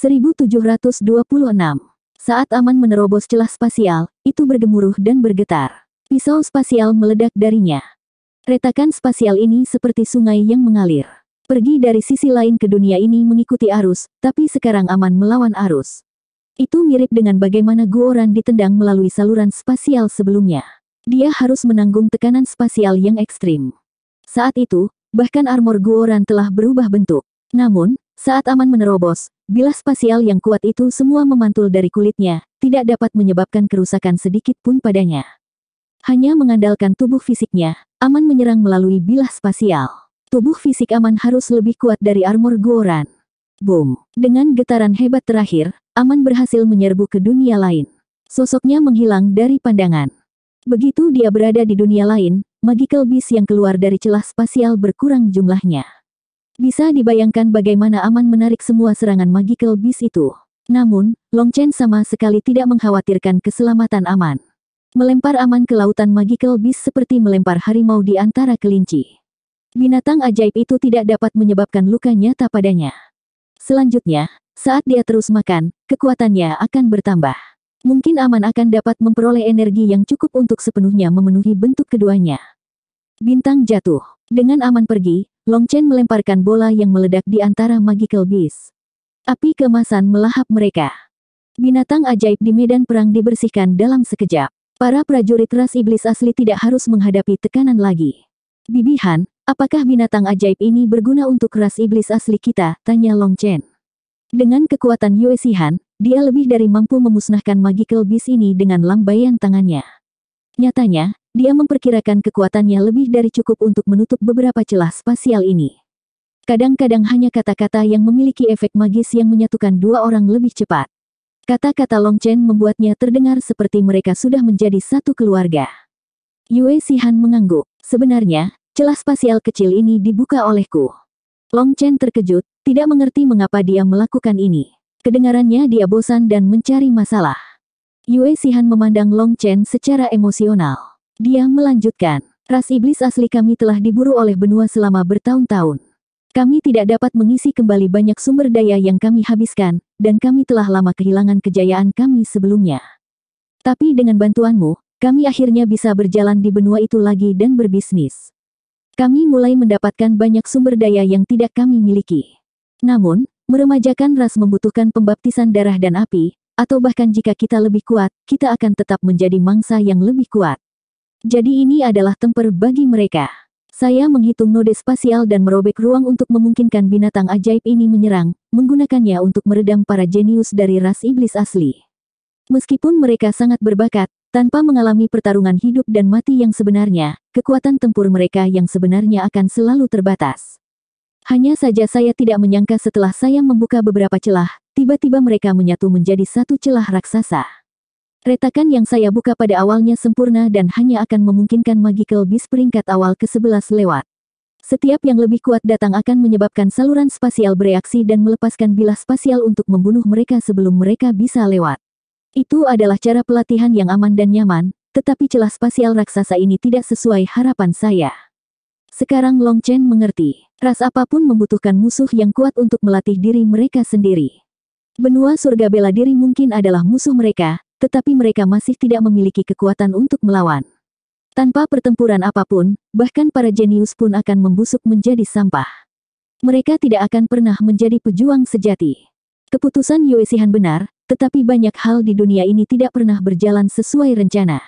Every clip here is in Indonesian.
1726. Saat Aman menerobos celah spasial, itu bergemuruh dan bergetar. Pisau spasial meledak darinya. Retakan spasial ini seperti sungai yang mengalir. Pergi dari sisi lain ke dunia ini mengikuti arus, tapi sekarang Aman melawan arus. Itu mirip dengan bagaimana Guoran ditendang melalui saluran spasial sebelumnya. Dia harus menanggung tekanan spasial yang ekstrim. Saat itu, bahkan armor Guoran telah berubah bentuk. Namun, saat Aman menerobos, Bilah spasial yang kuat itu semua memantul dari kulitnya, tidak dapat menyebabkan kerusakan sedikit pun padanya. Hanya mengandalkan tubuh fisiknya, Aman menyerang melalui bilah spasial. Tubuh fisik Aman harus lebih kuat dari armor Goran. Boom! Dengan getaran hebat terakhir, Aman berhasil menyerbu ke dunia lain. Sosoknya menghilang dari pandangan. Begitu dia berada di dunia lain, magical beast yang keluar dari celah spasial berkurang jumlahnya. Bisa dibayangkan bagaimana Aman menarik semua serangan magical beast itu. Namun, Long Chen sama sekali tidak mengkhawatirkan keselamatan Aman. Melempar Aman ke lautan magical beast seperti melempar harimau di antara kelinci. Binatang ajaib itu tidak dapat menyebabkan lukanya tak padanya. Selanjutnya, saat dia terus makan, kekuatannya akan bertambah. Mungkin Aman akan dapat memperoleh energi yang cukup untuk sepenuhnya memenuhi bentuk keduanya. Bintang jatuh. Dengan aman pergi, Long Chen melemparkan bola yang meledak di antara magical beast. Api kemasan melahap mereka. Binatang ajaib di medan perang dibersihkan dalam sekejap. Para prajurit ras iblis asli tidak harus menghadapi tekanan lagi. Bibihan, apakah binatang ajaib ini berguna untuk ras iblis asli kita? Tanya Long Chen. Dengan kekuatan Yue Sihan, dia lebih dari mampu memusnahkan magical beast ini dengan lambaian tangannya. Nyatanya, dia memperkirakan kekuatannya lebih dari cukup untuk menutup beberapa celah spasial ini. Kadang-kadang hanya kata-kata yang memiliki efek magis yang menyatukan dua orang lebih cepat. Kata-kata Long Chen membuatnya terdengar seperti mereka sudah menjadi satu keluarga. Yue Sihan mengangguk. Sebenarnya, celah spasial kecil ini dibuka olehku. Long Chen terkejut, tidak mengerti mengapa dia melakukan ini. Kedengarannya dia bosan dan mencari masalah. Yue Sihan memandang Long Chen secara emosional. Dia melanjutkan, ras iblis asli kami telah diburu oleh benua selama bertahun-tahun. Kami tidak dapat mengisi kembali banyak sumber daya yang kami habiskan, dan kami telah lama kehilangan kejayaan kami sebelumnya. Tapi dengan bantuanmu, kami akhirnya bisa berjalan di benua itu lagi dan berbisnis. Kami mulai mendapatkan banyak sumber daya yang tidak kami miliki. Namun, meremajakan ras membutuhkan pembaptisan darah dan api, atau bahkan jika kita lebih kuat, kita akan tetap menjadi mangsa yang lebih kuat. Jadi ini adalah temper bagi mereka. Saya menghitung node spasial dan merobek ruang untuk memungkinkan binatang ajaib ini menyerang, menggunakannya untuk meredam para jenius dari ras iblis asli. Meskipun mereka sangat berbakat, tanpa mengalami pertarungan hidup dan mati yang sebenarnya, kekuatan tempur mereka yang sebenarnya akan selalu terbatas. Hanya saja saya tidak menyangka setelah saya membuka beberapa celah, tiba-tiba mereka menyatu menjadi satu celah raksasa. Retakan yang saya buka pada awalnya sempurna dan hanya akan memungkinkan magical bis peringkat awal ke-11 lewat. Setiap yang lebih kuat datang akan menyebabkan saluran spasial bereaksi dan melepaskan bilah spasial untuk membunuh mereka sebelum mereka bisa lewat. Itu adalah cara pelatihan yang aman dan nyaman, tetapi celah spasial raksasa ini tidak sesuai harapan saya. Sekarang Long Chen mengerti, ras apapun membutuhkan musuh yang kuat untuk melatih diri mereka sendiri. Benua surga bela diri mungkin adalah musuh mereka, tetapi mereka masih tidak memiliki kekuatan untuk melawan. Tanpa pertempuran apapun, bahkan para jenius pun akan membusuk menjadi sampah. Mereka tidak akan pernah menjadi pejuang sejati. Keputusan Yosehan benar, tetapi banyak hal di dunia ini tidak pernah berjalan sesuai rencana.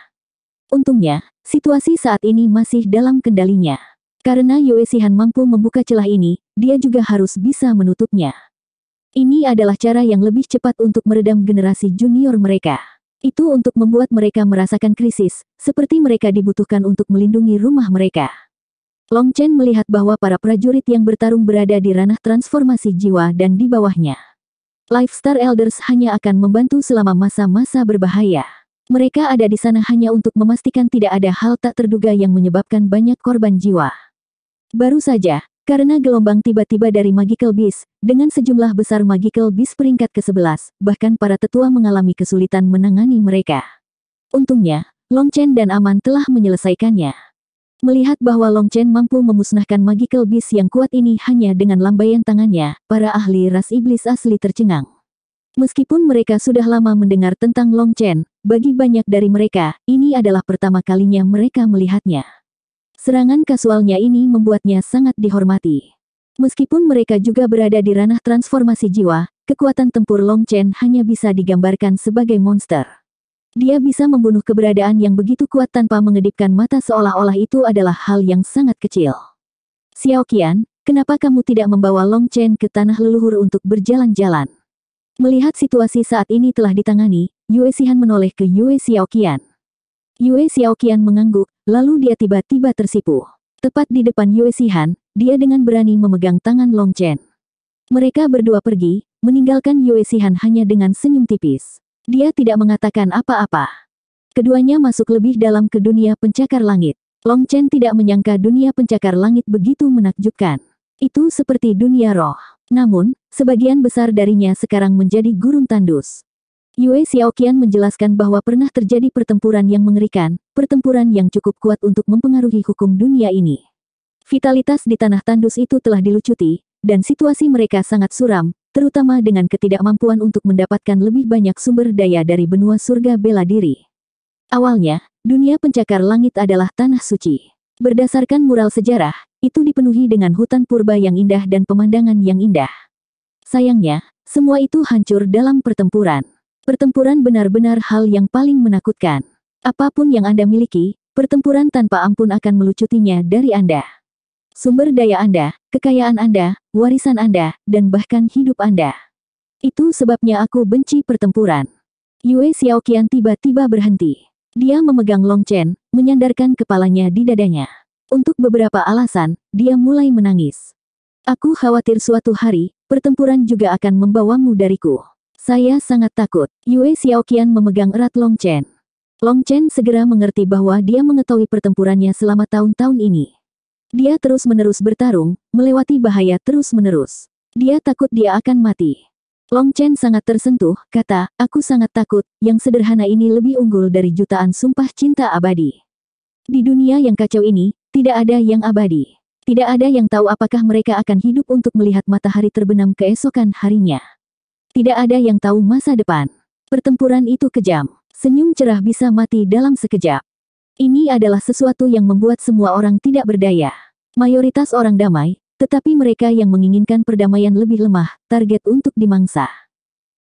Untungnya, situasi saat ini masih dalam kendalinya. Karena Yosehan mampu membuka celah ini, dia juga harus bisa menutupnya. Ini adalah cara yang lebih cepat untuk meredam generasi junior mereka. Itu untuk membuat mereka merasakan krisis, seperti mereka dibutuhkan untuk melindungi rumah mereka. Long Chen melihat bahwa para prajurit yang bertarung berada di ranah transformasi jiwa dan di bawahnya. Lifestar Elders hanya akan membantu selama masa-masa berbahaya. Mereka ada di sana hanya untuk memastikan tidak ada hal tak terduga yang menyebabkan banyak korban jiwa. Baru saja, karena gelombang tiba-tiba dari Magical Beast, dengan sejumlah besar Magical Beast peringkat ke-11, bahkan para tetua mengalami kesulitan menangani mereka. Untungnya, Long Chen dan Aman telah menyelesaikannya. Melihat bahwa Long Chen mampu memusnahkan Magical Beast yang kuat ini hanya dengan lambaian tangannya, para ahli ras iblis asli tercengang. Meskipun mereka sudah lama mendengar tentang Long Chen, bagi banyak dari mereka, ini adalah pertama kalinya mereka melihatnya. Serangan kasualnya ini membuatnya sangat dihormati. Meskipun mereka juga berada di ranah transformasi jiwa, kekuatan tempur Long Chen hanya bisa digambarkan sebagai monster. Dia bisa membunuh keberadaan yang begitu kuat tanpa mengedipkan mata seolah-olah itu adalah hal yang sangat kecil. Xiao Qian, kenapa kamu tidak membawa Long Chen ke tanah leluhur untuk berjalan-jalan? Melihat situasi saat ini telah ditangani, Yue Xihan menoleh ke Yue Xiao Qian. Yue Xiao Qian mengangguk, Lalu dia tiba-tiba tersipu. Tepat di depan Yue Sihan, dia dengan berani memegang tangan Long Chen. Mereka berdua pergi, meninggalkan Yue Sihan hanya dengan senyum tipis. Dia tidak mengatakan apa-apa. Keduanya masuk lebih dalam ke dunia pencakar langit. Long Chen tidak menyangka dunia pencakar langit begitu menakjubkan. Itu seperti dunia roh. Namun, sebagian besar darinya sekarang menjadi gurun tandus. Yue Xiaoqian menjelaskan bahwa pernah terjadi pertempuran yang mengerikan, pertempuran yang cukup kuat untuk mempengaruhi hukum dunia ini. Vitalitas di tanah tandus itu telah dilucuti, dan situasi mereka sangat suram, terutama dengan ketidakmampuan untuk mendapatkan lebih banyak sumber daya dari benua surga bela diri. Awalnya, dunia pencakar langit adalah tanah suci. Berdasarkan mural sejarah, itu dipenuhi dengan hutan purba yang indah dan pemandangan yang indah. Sayangnya, semua itu hancur dalam pertempuran. Pertempuran benar-benar hal yang paling menakutkan. Apapun yang Anda miliki, pertempuran tanpa ampun akan melucutinya dari Anda. Sumber daya Anda, kekayaan Anda, warisan Anda, dan bahkan hidup Anda. Itu sebabnya aku benci pertempuran. Yue Xiaoqian tiba-tiba berhenti. Dia memegang Longchen, menyandarkan kepalanya di dadanya. Untuk beberapa alasan, dia mulai menangis. Aku khawatir suatu hari, pertempuran juga akan membawamu dariku. Saya sangat takut. Yue Xiaoqian memegang erat Long Chen. Long Chen segera mengerti bahwa dia mengetahui pertempurannya selama tahun-tahun ini. Dia terus-menerus bertarung, melewati bahaya terus-menerus. Dia takut dia akan mati. Long Chen sangat tersentuh, kata, aku sangat takut, yang sederhana ini lebih unggul dari jutaan sumpah cinta abadi. Di dunia yang kacau ini, tidak ada yang abadi. Tidak ada yang tahu apakah mereka akan hidup untuk melihat matahari terbenam keesokan harinya. Tidak ada yang tahu masa depan. Pertempuran itu kejam. Senyum cerah bisa mati dalam sekejap. Ini adalah sesuatu yang membuat semua orang tidak berdaya. Mayoritas orang damai, tetapi mereka yang menginginkan perdamaian lebih lemah, target untuk dimangsa.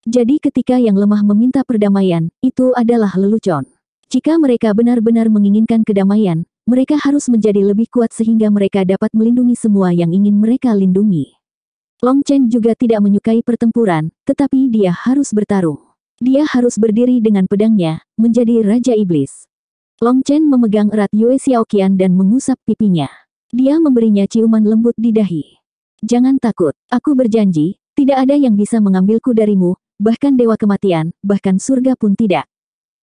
Jadi ketika yang lemah meminta perdamaian, itu adalah lelucon. Jika mereka benar-benar menginginkan kedamaian, mereka harus menjadi lebih kuat sehingga mereka dapat melindungi semua yang ingin mereka lindungi. Long Chen juga tidak menyukai pertempuran, tetapi dia harus bertarung. Dia harus berdiri dengan pedangnya, menjadi Raja Iblis. Long Chen memegang erat Yue Xiaoqian dan mengusap pipinya. Dia memberinya ciuman lembut di dahi. Jangan takut, aku berjanji, tidak ada yang bisa mengambilku darimu, bahkan dewa kematian, bahkan surga pun tidak.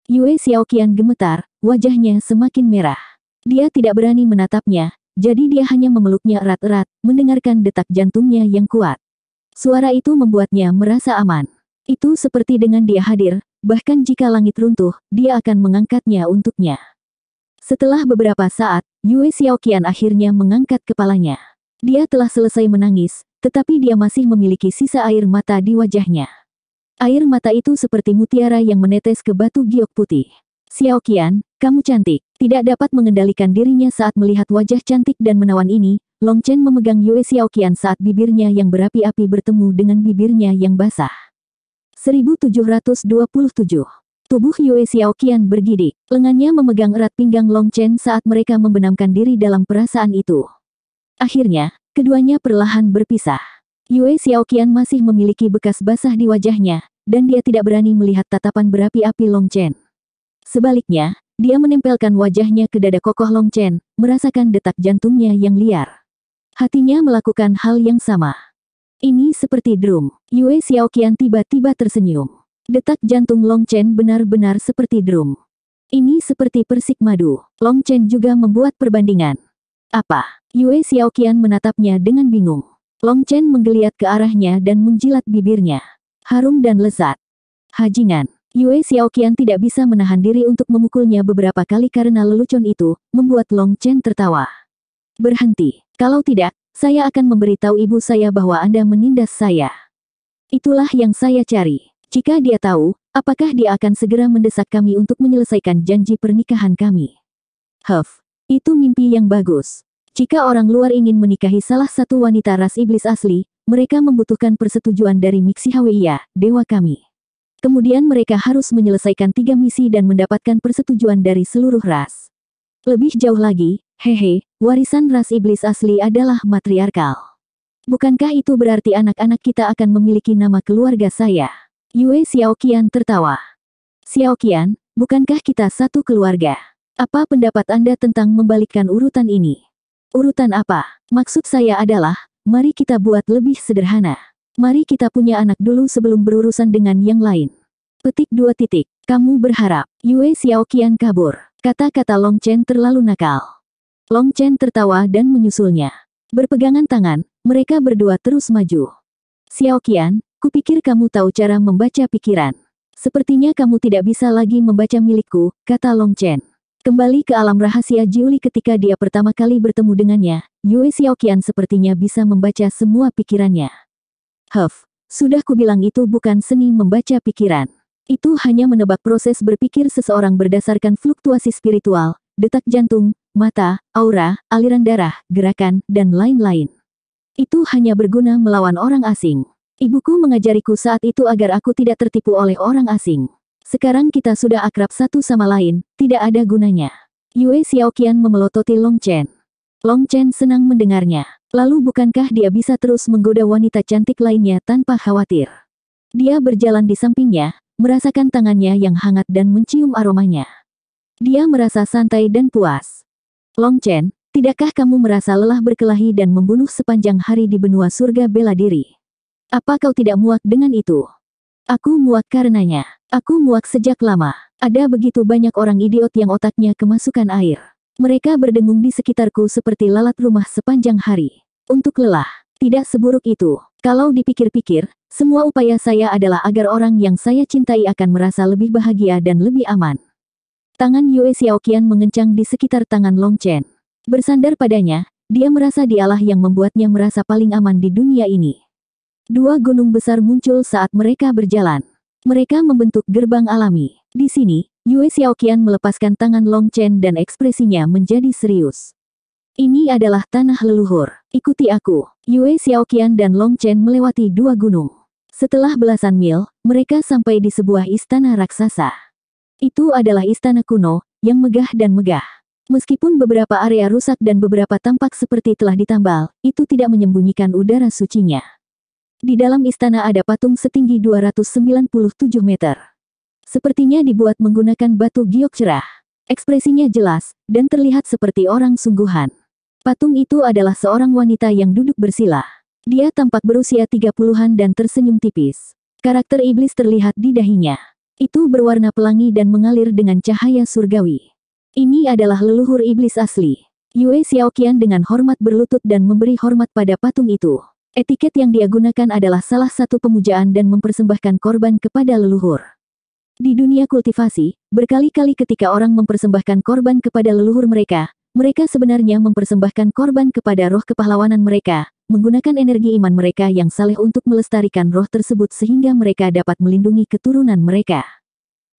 Yue Xiaoqian gemetar, wajahnya semakin merah. Dia tidak berani menatapnya, jadi dia hanya memeluknya erat-erat, mendengarkan detak jantungnya yang kuat. Suara itu membuatnya merasa aman. Itu seperti dengan dia hadir, bahkan jika langit runtuh, dia akan mengangkatnya untuknya. Setelah beberapa saat, Yue Xiaoqian akhirnya mengangkat kepalanya. Dia telah selesai menangis, tetapi dia masih memiliki sisa air mata di wajahnya. Air mata itu seperti mutiara yang menetes ke batu giok putih. Xiao Qian, kamu cantik. Tidak dapat mengendalikan dirinya saat melihat wajah cantik dan menawan ini, Long Chen memegang Yue Xiao Qian saat bibirnya yang berapi-api bertemu dengan bibirnya yang basah. 1727 Tubuh Yue Xiao Qian bergidik. Lengannya memegang erat pinggang Long Chen saat mereka membenamkan diri dalam perasaan itu. Akhirnya, keduanya perlahan berpisah. Yue Xiao Qian masih memiliki bekas basah di wajahnya, dan dia tidak berani melihat tatapan berapi-api Long Chen. Sebaliknya, dia menempelkan wajahnya ke dada kokoh Long Chen, merasakan detak jantungnya yang liar. Hatinya melakukan hal yang sama. Ini seperti drum. Yue Xiaoqian tiba-tiba tersenyum. Detak jantung Long Chen benar-benar seperti drum. Ini seperti persik madu. Long Chen juga membuat perbandingan. Apa? Yue Xiaoqian menatapnya dengan bingung. Long Chen menggeliat ke arahnya dan menjilat bibirnya. Harum dan lezat. Hajingan. Yue Xiaoqian tidak bisa menahan diri untuk memukulnya beberapa kali karena lelucon itu, membuat Long Chen tertawa. Berhenti. Kalau tidak, saya akan memberitahu ibu saya bahwa Anda menindas saya. Itulah yang saya cari. Jika dia tahu, apakah dia akan segera mendesak kami untuk menyelesaikan janji pernikahan kami? Huff, itu mimpi yang bagus. Jika orang luar ingin menikahi salah satu wanita ras iblis asli, mereka membutuhkan persetujuan dari Mixi Mixihaweia, dewa kami. Kemudian mereka harus menyelesaikan tiga misi dan mendapatkan persetujuan dari seluruh ras. Lebih jauh lagi, hehe, warisan ras iblis asli adalah matriarkal. Bukankah itu berarti anak-anak kita akan memiliki nama keluarga saya? Yue Xiaoqian tertawa. Xiaoqian, bukankah kita satu keluarga? Apa pendapat Anda tentang membalikkan urutan ini? Urutan apa? Maksud saya adalah, mari kita buat lebih sederhana. Mari kita punya anak dulu sebelum berurusan dengan yang lain. Petik dua titik. Kamu berharap Yue Xiaoqian kabur. Kata-kata Long Chen terlalu nakal. Long Chen tertawa dan menyusulnya. Berpegangan tangan, mereka berdua terus maju. Xiaoqian, kupikir kamu tahu cara membaca pikiran. Sepertinya kamu tidak bisa lagi membaca milikku, kata Long Chen. Kembali ke alam rahasia Jiuli ketika dia pertama kali bertemu dengannya, Yue Xiaoqian sepertinya bisa membaca semua pikirannya. Huff, sudah kubilang itu bukan seni membaca pikiran. Itu hanya menebak proses berpikir seseorang berdasarkan fluktuasi spiritual, detak jantung, mata, aura, aliran darah, gerakan, dan lain-lain. Itu hanya berguna melawan orang asing. Ibuku mengajariku saat itu agar aku tidak tertipu oleh orang asing. Sekarang kita sudah akrab satu sama lain, tidak ada gunanya. Yue Xiaoqian memelototi Long Chen. Long Chen senang mendengarnya. Lalu bukankah dia bisa terus menggoda wanita cantik lainnya tanpa khawatir? Dia berjalan di sampingnya, merasakan tangannya yang hangat dan mencium aromanya. Dia merasa santai dan puas. Long Chen, tidakkah kamu merasa lelah berkelahi dan membunuh sepanjang hari di benua surga bela diri? Apa kau tidak muak dengan itu? Aku muak karenanya. Aku muak sejak lama. Ada begitu banyak orang idiot yang otaknya kemasukan air. Mereka berdengung di sekitarku seperti lalat rumah sepanjang hari. Untuk lelah, tidak seburuk itu. Kalau dipikir-pikir, semua upaya saya adalah agar orang yang saya cintai akan merasa lebih bahagia dan lebih aman. Tangan Yue Xiaoqian mengencang di sekitar tangan Long Chen. Bersandar padanya, dia merasa dialah yang membuatnya merasa paling aman di dunia ini. Dua gunung besar muncul saat mereka berjalan. Mereka membentuk gerbang alami. Di sini, Yue Xiaoqian melepaskan tangan Long Chen dan ekspresinya menjadi serius. Ini adalah tanah leluhur. Ikuti aku. Yue Xiaoqian dan Long Chen melewati dua gunung. Setelah belasan mil, mereka sampai di sebuah istana raksasa. Itu adalah istana kuno, yang megah dan megah. Meskipun beberapa area rusak dan beberapa tampak seperti telah ditambal, itu tidak menyembunyikan udara sucinya. Di dalam istana ada patung setinggi 297 meter. Sepertinya dibuat menggunakan batu giok cerah. Ekspresinya jelas, dan terlihat seperti orang sungguhan. Patung itu adalah seorang wanita yang duduk bersila. Dia tampak berusia 30-an dan tersenyum tipis. Karakter iblis terlihat di dahinya. Itu berwarna pelangi dan mengalir dengan cahaya surgawi. Ini adalah leluhur iblis asli. Yue Xiaoqian dengan hormat berlutut dan memberi hormat pada patung itu. Etiket yang dia gunakan adalah salah satu pemujaan dan mempersembahkan korban kepada leluhur. Di dunia kultivasi, berkali-kali ketika orang mempersembahkan korban kepada leluhur mereka, mereka sebenarnya mempersembahkan korban kepada roh kepahlawanan mereka, menggunakan energi iman mereka yang saleh untuk melestarikan roh tersebut sehingga mereka dapat melindungi keturunan mereka.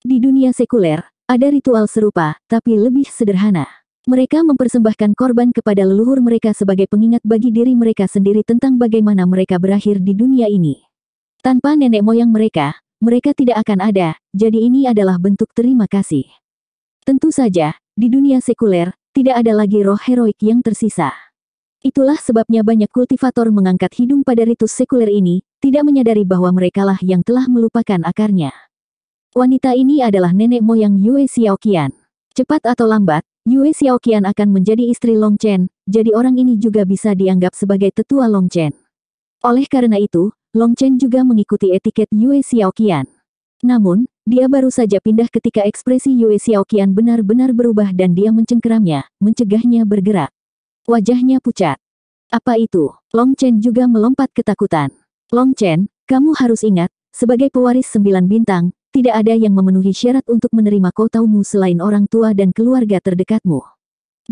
Di dunia sekuler, ada ritual serupa, tapi lebih sederhana. Mereka mempersembahkan korban kepada leluhur mereka sebagai pengingat bagi diri mereka sendiri tentang bagaimana mereka berakhir di dunia ini. Tanpa nenek moyang mereka, mereka tidak akan ada, jadi ini adalah bentuk terima kasih. Tentu saja, di dunia sekuler, tidak ada lagi roh heroik yang tersisa. Itulah sebabnya banyak kultivator mengangkat hidung pada ritus sekuler ini, tidak menyadari bahwa merekalah yang telah melupakan akarnya. Wanita ini adalah nenek moyang Yue Xiaoqian. Cepat atau lambat, Yue Xiaoqian akan menjadi istri Long Chen, jadi orang ini juga bisa dianggap sebagai tetua Long Chen. Oleh karena itu, Long Chen juga mengikuti etiket Yue Xiaoqian. Namun, dia baru saja pindah ketika ekspresi Yue Xiaoqian benar-benar berubah dan dia mencengkeramnya, mencegahnya bergerak. Wajahnya pucat. Apa itu? Long Chen juga melompat ketakutan. Long Chen, kamu harus ingat, sebagai pewaris sembilan bintang, tidak ada yang memenuhi syarat untuk menerima kotaumu selain orang tua dan keluarga terdekatmu.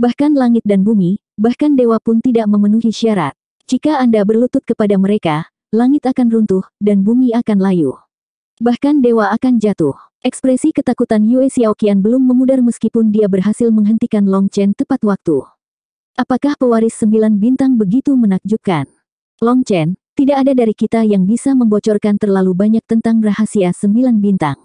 Bahkan langit dan bumi, bahkan dewa pun tidak memenuhi syarat. Jika Anda berlutut kepada mereka, langit akan runtuh, dan bumi akan layu. Bahkan dewa akan jatuh. Ekspresi ketakutan Yue Xiaoqian belum memudar meskipun dia berhasil menghentikan Long Chen tepat waktu. Apakah pewaris sembilan bintang begitu menakjubkan? Long Chen, tidak ada dari kita yang bisa membocorkan terlalu banyak tentang rahasia sembilan bintang.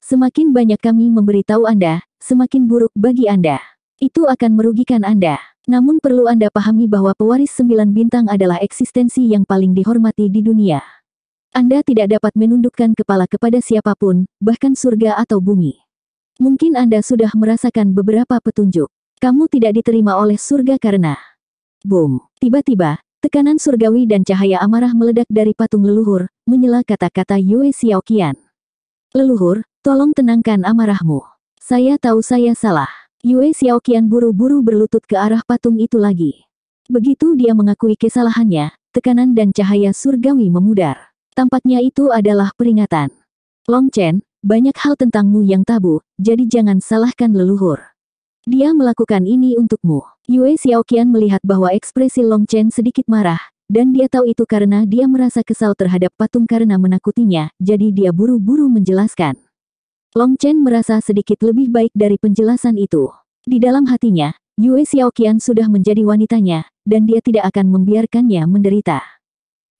Semakin banyak kami memberitahu Anda, semakin buruk bagi Anda. Itu akan merugikan Anda. Namun perlu Anda pahami bahwa pewaris sembilan bintang adalah eksistensi yang paling dihormati di dunia. Anda tidak dapat menundukkan kepala kepada siapapun, bahkan surga atau bumi. Mungkin Anda sudah merasakan beberapa petunjuk. Kamu tidak diterima oleh surga karena... Boom. Tiba-tiba, Tekanan surgawi dan cahaya amarah meledak dari patung leluhur, menyela kata-kata Yue Xiaoqian. Leluhur, tolong tenangkan amarahmu. Saya tahu saya salah. Yue Xiaoqian buru-buru berlutut ke arah patung itu lagi. Begitu dia mengakui kesalahannya, tekanan dan cahaya surgawi memudar. Tampaknya itu adalah peringatan. Long Chen, banyak hal tentangmu yang tabu, jadi jangan salahkan leluhur. Dia melakukan ini untukmu. Yue Xiaoqian melihat bahwa ekspresi Long Chen sedikit marah, dan dia tahu itu karena dia merasa kesal terhadap patung karena menakutinya, jadi dia buru-buru menjelaskan. Long Chen merasa sedikit lebih baik dari penjelasan itu. Di dalam hatinya, Yue Xiaoqian sudah menjadi wanitanya, dan dia tidak akan membiarkannya menderita.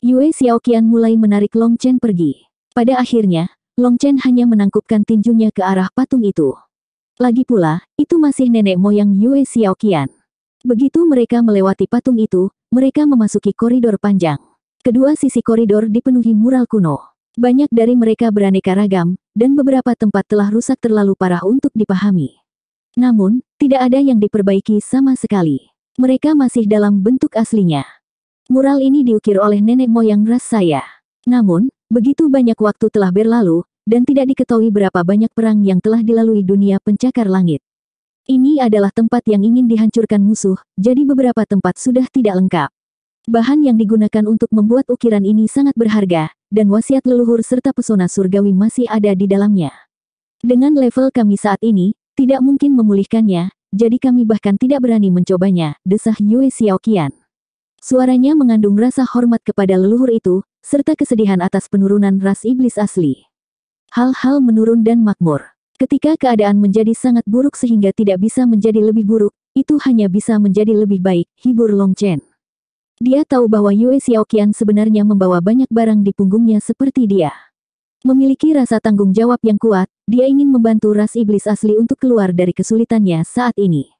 Yue Xiaoqian mulai menarik Long Chen pergi. Pada akhirnya, Long Chen hanya menangkupkan tinjunya ke arah patung itu. Lagi pula, itu masih nenek moyang Yue Xiaoqian. Begitu mereka melewati patung itu, mereka memasuki koridor panjang. Kedua sisi koridor dipenuhi mural kuno. Banyak dari mereka beraneka ragam, dan beberapa tempat telah rusak terlalu parah untuk dipahami. Namun, tidak ada yang diperbaiki sama sekali. Mereka masih dalam bentuk aslinya. Mural ini diukir oleh nenek moyang ras saya. Namun, begitu banyak waktu telah berlalu, dan tidak diketahui berapa banyak perang yang telah dilalui dunia pencakar langit. Ini adalah tempat yang ingin dihancurkan musuh, jadi beberapa tempat sudah tidak lengkap. Bahan yang digunakan untuk membuat ukiran ini sangat berharga, dan wasiat leluhur serta pesona surgawi masih ada di dalamnya. Dengan level kami saat ini, tidak mungkin memulihkannya, jadi kami bahkan tidak berani mencobanya, desah Yue Xiaoqian. Suaranya mengandung rasa hormat kepada leluhur itu, serta kesedihan atas penurunan ras iblis asli. Hal-hal menurun dan makmur. Ketika keadaan menjadi sangat buruk sehingga tidak bisa menjadi lebih buruk, itu hanya bisa menjadi lebih baik, hibur Long Chen. Dia tahu bahwa Yue Xiaoqian sebenarnya membawa banyak barang di punggungnya seperti dia. Memiliki rasa tanggung jawab yang kuat, dia ingin membantu ras iblis asli untuk keluar dari kesulitannya saat ini.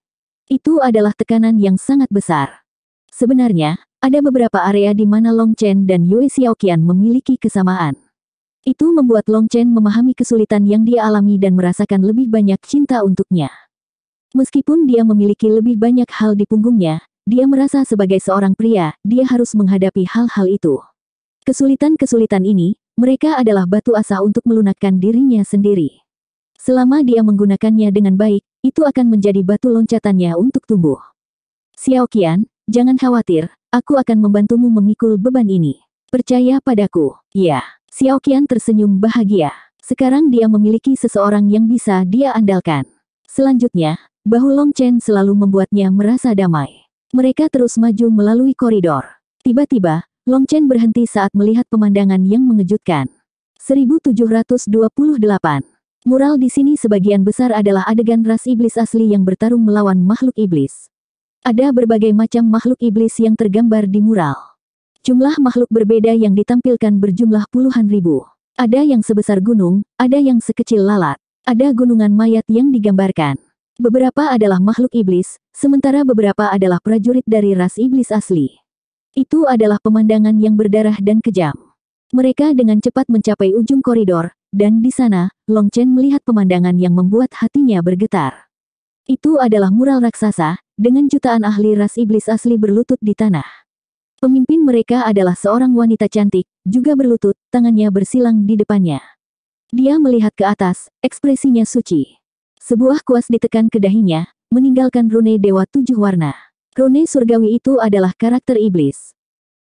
Itu adalah tekanan yang sangat besar. Sebenarnya, ada beberapa area di mana Long Chen dan Yue Xiaoqian memiliki kesamaan. Itu membuat Long Chen memahami kesulitan yang dia alami dan merasakan lebih banyak cinta untuknya. Meskipun dia memiliki lebih banyak hal di punggungnya, dia merasa sebagai seorang pria, dia harus menghadapi hal-hal itu. Kesulitan-kesulitan ini, mereka adalah batu asah untuk melunakkan dirinya sendiri. Selama dia menggunakannya dengan baik, itu akan menjadi batu loncatannya untuk tumbuh. Xiao Qian, jangan khawatir, aku akan membantumu memikul beban ini. Percaya padaku, ya. Xiao Qian tersenyum bahagia. Sekarang dia memiliki seseorang yang bisa dia andalkan. Selanjutnya, bahu Long Chen selalu membuatnya merasa damai. Mereka terus maju melalui koridor. Tiba-tiba, Long Chen berhenti saat melihat pemandangan yang mengejutkan. 1728. Mural di sini sebagian besar adalah adegan ras iblis asli yang bertarung melawan makhluk iblis. Ada berbagai macam makhluk iblis yang tergambar di mural. Jumlah makhluk berbeda yang ditampilkan berjumlah puluhan ribu. Ada yang sebesar gunung, ada yang sekecil lalat. Ada gunungan mayat yang digambarkan. Beberapa adalah makhluk iblis, sementara beberapa adalah prajurit dari ras iblis asli. Itu adalah pemandangan yang berdarah dan kejam. Mereka dengan cepat mencapai ujung koridor, dan di sana, Long Chen melihat pemandangan yang membuat hatinya bergetar. Itu adalah mural raksasa, dengan jutaan ahli ras iblis asli berlutut di tanah. Pemimpin mereka adalah seorang wanita cantik, juga berlutut, tangannya bersilang di depannya. Dia melihat ke atas, ekspresinya suci. Sebuah kuas ditekan ke dahinya, meninggalkan Rune Dewa Tujuh Warna. Rune Surgawi itu adalah karakter iblis.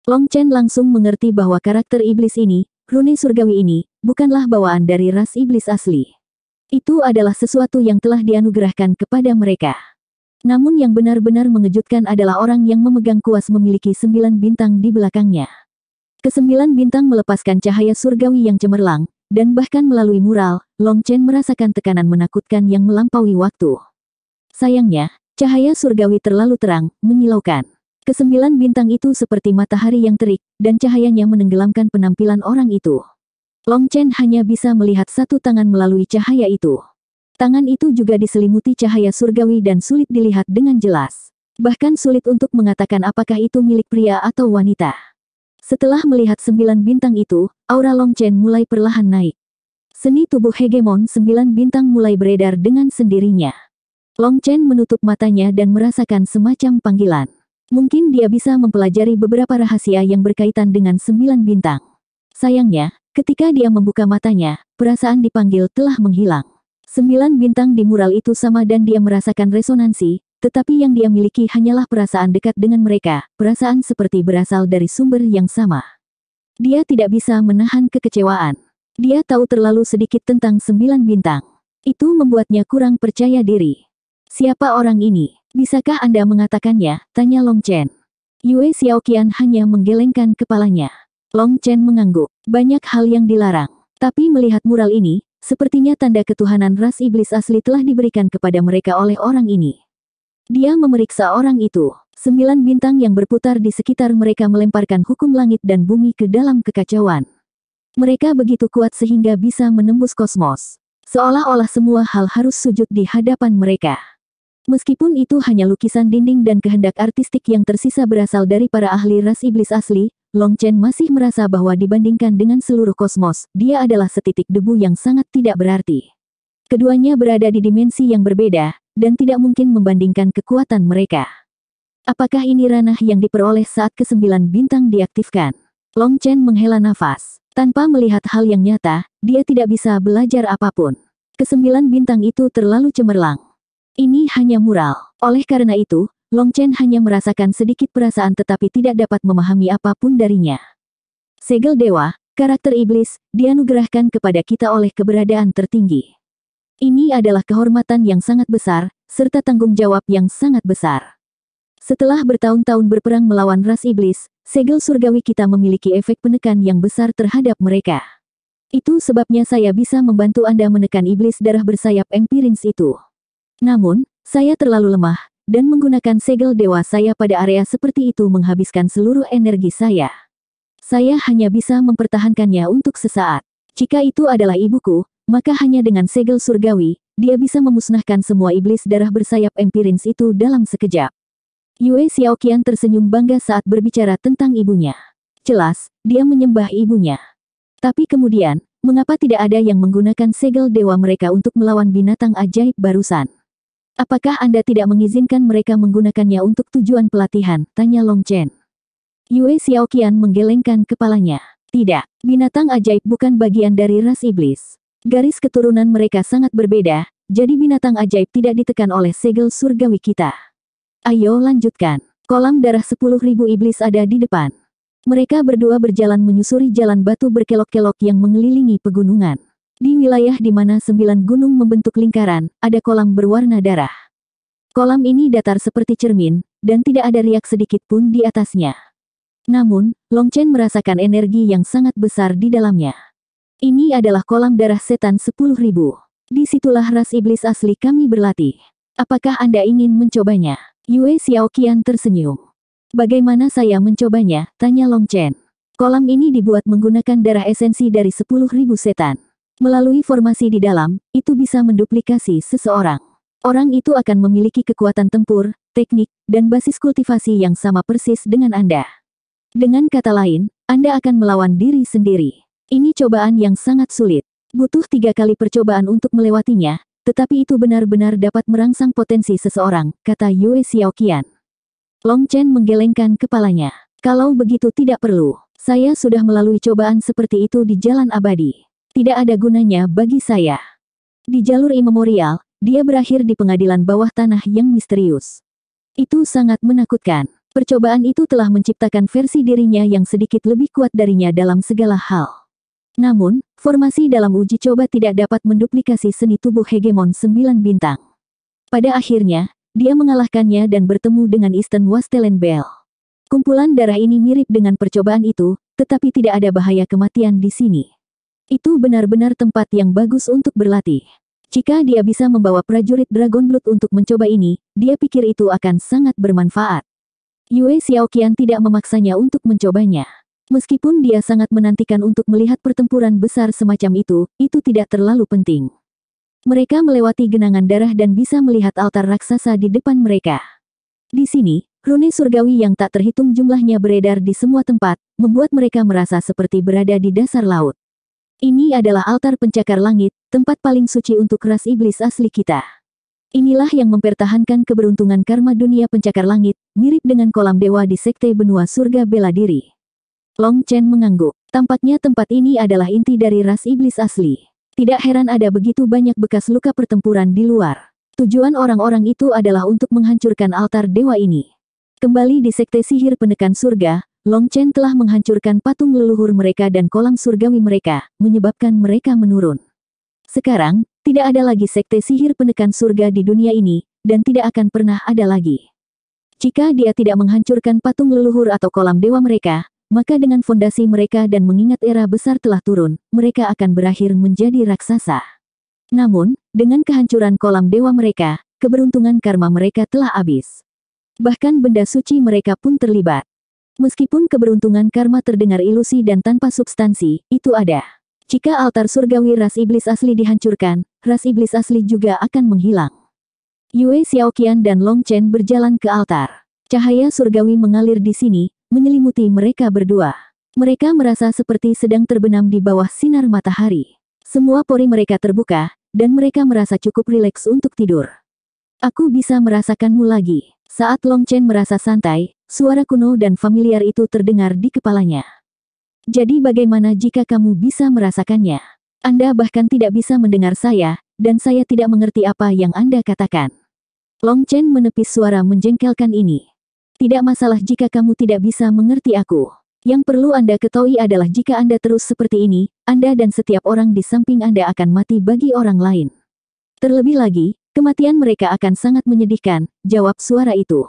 Long Chen langsung mengerti bahwa karakter iblis ini, Rune Surgawi ini, bukanlah bawaan dari ras iblis asli. Itu adalah sesuatu yang telah dianugerahkan kepada mereka. Namun yang benar-benar mengejutkan adalah orang yang memegang kuas memiliki sembilan bintang di belakangnya. Kesembilan bintang melepaskan cahaya surgawi yang cemerlang, dan bahkan melalui mural, Long Chen merasakan tekanan menakutkan yang melampaui waktu. Sayangnya, cahaya surgawi terlalu terang, menyilaukan. Kesembilan bintang itu seperti matahari yang terik, dan cahayanya menenggelamkan penampilan orang itu. Long Chen hanya bisa melihat satu tangan melalui cahaya itu. Tangan itu juga diselimuti cahaya surgawi dan sulit dilihat dengan jelas. Bahkan sulit untuk mengatakan apakah itu milik pria atau wanita. Setelah melihat sembilan bintang itu, aura Long Chen mulai perlahan naik. Seni tubuh hegemon sembilan bintang mulai beredar dengan sendirinya. Long Chen menutup matanya dan merasakan semacam panggilan. Mungkin dia bisa mempelajari beberapa rahasia yang berkaitan dengan sembilan bintang. Sayangnya, ketika dia membuka matanya, perasaan dipanggil telah menghilang. Sembilan bintang di mural itu sama dan dia merasakan resonansi, tetapi yang dia miliki hanyalah perasaan dekat dengan mereka, perasaan seperti berasal dari sumber yang sama. Dia tidak bisa menahan kekecewaan. Dia tahu terlalu sedikit tentang sembilan bintang. Itu membuatnya kurang percaya diri. Siapa orang ini? Bisakah Anda mengatakannya? Tanya Long Chen. Yue Xiaoqian hanya menggelengkan kepalanya. Long Chen mengangguk. Banyak hal yang dilarang. Tapi melihat mural ini, sepertinya tanda ketuhanan ras iblis asli telah diberikan kepada mereka oleh orang ini. Dia memeriksa orang itu. Sembilan bintang yang berputar di sekitar mereka melemparkan hukum langit dan bumi ke dalam kekacauan. Mereka begitu kuat sehingga bisa menembus kosmos. Seolah-olah semua hal harus sujud di hadapan mereka. Meskipun itu hanya lukisan dinding dan kehendak artistik yang tersisa berasal dari para ahli ras iblis asli, Long Chen masih merasa bahwa dibandingkan dengan seluruh kosmos, dia adalah setitik debu yang sangat tidak berarti. Keduanya berada di dimensi yang berbeda, dan tidak mungkin membandingkan kekuatan mereka. Apakah ini ranah yang diperoleh saat kesembilan bintang diaktifkan? Long Chen menghela nafas. Tanpa melihat hal yang nyata, dia tidak bisa belajar apapun. Kesembilan bintang itu terlalu cemerlang. Ini hanya mural. Oleh karena itu, Long Chen hanya merasakan sedikit perasaan tetapi tidak dapat memahami apapun darinya. Segel Dewa, karakter iblis, dianugerahkan kepada kita oleh keberadaan tertinggi. Ini adalah kehormatan yang sangat besar, serta tanggung jawab yang sangat besar. Setelah bertahun-tahun berperang melawan ras iblis, segel surgawi kita memiliki efek penekan yang besar terhadap mereka. Itu sebabnya saya bisa membantu Anda menekan iblis darah bersayap Empirins itu. Namun, saya terlalu lemah, dan menggunakan segel dewa saya pada area seperti itu menghabiskan seluruh energi saya. Saya hanya bisa mempertahankannya untuk sesaat. Jika itu adalah ibuku, maka hanya dengan segel surgawi, dia bisa memusnahkan semua iblis darah bersayap empirins itu dalam sekejap. Yue Xiaoqian tersenyum bangga saat berbicara tentang ibunya. Jelas, dia menyembah ibunya. Tapi kemudian, mengapa tidak ada yang menggunakan segel dewa mereka untuk melawan binatang ajaib barusan? Apakah Anda tidak mengizinkan mereka menggunakannya untuk tujuan pelatihan? Tanya Long Chen. Yue Xiaoqian menggelengkan kepalanya. Tidak, binatang ajaib bukan bagian dari ras iblis. Garis keturunan mereka sangat berbeda, jadi binatang ajaib tidak ditekan oleh segel surgawi kita. Ayo lanjutkan. Kolam darah ribu iblis ada di depan. Mereka berdua berjalan menyusuri jalan batu berkelok-kelok yang mengelilingi pegunungan. Di wilayah di mana sembilan gunung membentuk lingkaran, ada kolam berwarna darah. Kolam ini datar seperti cermin, dan tidak ada riak sedikit pun di atasnya. Namun, Long Chen merasakan energi yang sangat besar di dalamnya. Ini adalah kolam darah setan 10.000. Disitulah ras iblis asli kami berlatih. Apakah Anda ingin mencobanya? Yue Xiaoqian tersenyum. Bagaimana saya mencobanya? Tanya Long Chen. Kolam ini dibuat menggunakan darah esensi dari sepuluh ribu setan. Melalui formasi di dalam, itu bisa menduplikasi seseorang. Orang itu akan memiliki kekuatan tempur, teknik, dan basis kultivasi yang sama persis dengan Anda. Dengan kata lain, Anda akan melawan diri sendiri. Ini cobaan yang sangat sulit. Butuh tiga kali percobaan untuk melewatinya, tetapi itu benar-benar dapat merangsang potensi seseorang, kata Yue Xiaoqian. Long Chen menggelengkan kepalanya. Kalau begitu tidak perlu. Saya sudah melalui cobaan seperti itu di jalan abadi. Tidak ada gunanya bagi saya. Di jalur imemorial, dia berakhir di pengadilan bawah tanah yang misterius. Itu sangat menakutkan. Percobaan itu telah menciptakan versi dirinya yang sedikit lebih kuat darinya dalam segala hal. Namun, formasi dalam uji coba tidak dapat menduplikasi seni tubuh hegemon sembilan bintang. Pada akhirnya, dia mengalahkannya dan bertemu dengan Easton Wastelen Bell. Kumpulan darah ini mirip dengan percobaan itu, tetapi tidak ada bahaya kematian di sini. Itu benar-benar tempat yang bagus untuk berlatih. Jika dia bisa membawa prajurit Dragon Blood untuk mencoba ini, dia pikir itu akan sangat bermanfaat. Yue Xiaoqian tidak memaksanya untuk mencobanya. Meskipun dia sangat menantikan untuk melihat pertempuran besar semacam itu, itu tidak terlalu penting. Mereka melewati genangan darah dan bisa melihat altar raksasa di depan mereka. Di sini, rune surgawi yang tak terhitung jumlahnya beredar di semua tempat, membuat mereka merasa seperti berada di dasar laut. Ini adalah altar pencakar langit, tempat paling suci untuk ras iblis asli kita. Inilah yang mempertahankan keberuntungan karma dunia pencakar langit, mirip dengan kolam dewa di sekte benua surga bela diri. Long Chen mengangguk. Tampaknya tempat ini adalah inti dari ras iblis asli. Tidak heran ada begitu banyak bekas luka pertempuran di luar. Tujuan orang-orang itu adalah untuk menghancurkan altar dewa ini. Kembali di sekte sihir penekan surga, Long Chen telah menghancurkan patung leluhur mereka dan kolam surgawi mereka, menyebabkan mereka menurun. Sekarang, tidak ada lagi sekte sihir penekan surga di dunia ini, dan tidak akan pernah ada lagi. Jika dia tidak menghancurkan patung leluhur atau kolam dewa mereka, maka dengan fondasi mereka dan mengingat era besar telah turun, mereka akan berakhir menjadi raksasa. Namun, dengan kehancuran kolam dewa mereka, keberuntungan karma mereka telah habis. Bahkan benda suci mereka pun terlibat. Meskipun keberuntungan karma terdengar ilusi dan tanpa substansi, itu ada. Jika altar surgawi ras iblis asli dihancurkan, ras iblis asli juga akan menghilang. Yue Xiaoqian dan Long Chen berjalan ke altar. Cahaya surgawi mengalir di sini, menyelimuti mereka berdua. Mereka merasa seperti sedang terbenam di bawah sinar matahari. Semua pori mereka terbuka, dan mereka merasa cukup rileks untuk tidur. Aku bisa merasakanmu lagi. Saat Long Chen merasa santai, suara kuno dan familiar itu terdengar di kepalanya. Jadi bagaimana jika kamu bisa merasakannya? Anda bahkan tidak bisa mendengar saya, dan saya tidak mengerti apa yang Anda katakan. Long Chen menepis suara menjengkelkan ini. Tidak masalah jika kamu tidak bisa mengerti aku. Yang perlu Anda ketahui adalah jika Anda terus seperti ini, Anda dan setiap orang di samping Anda akan mati bagi orang lain. Terlebih lagi, Kematian mereka akan sangat menyedihkan, jawab suara itu.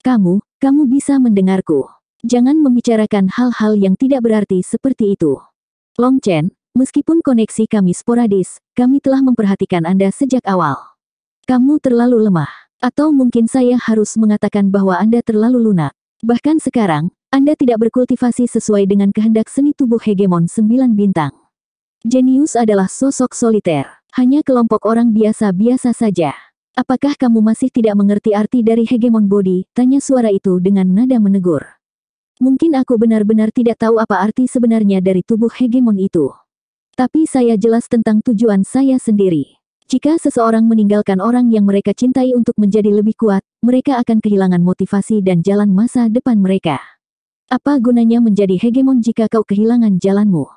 Kamu, kamu bisa mendengarku. Jangan membicarakan hal-hal yang tidak berarti seperti itu. Long Chen, meskipun koneksi kami sporadis, kami telah memperhatikan Anda sejak awal. Kamu terlalu lemah. Atau mungkin saya harus mengatakan bahwa Anda terlalu lunak. Bahkan sekarang, Anda tidak berkultivasi sesuai dengan kehendak seni tubuh hegemon sembilan bintang. Jenius adalah sosok soliter. Hanya kelompok orang biasa-biasa saja. Apakah kamu masih tidak mengerti arti dari hegemon body? Tanya suara itu dengan nada menegur. Mungkin aku benar-benar tidak tahu apa arti sebenarnya dari tubuh hegemon itu. Tapi saya jelas tentang tujuan saya sendiri. Jika seseorang meninggalkan orang yang mereka cintai untuk menjadi lebih kuat, mereka akan kehilangan motivasi dan jalan masa depan mereka. Apa gunanya menjadi hegemon jika kau kehilangan jalanmu?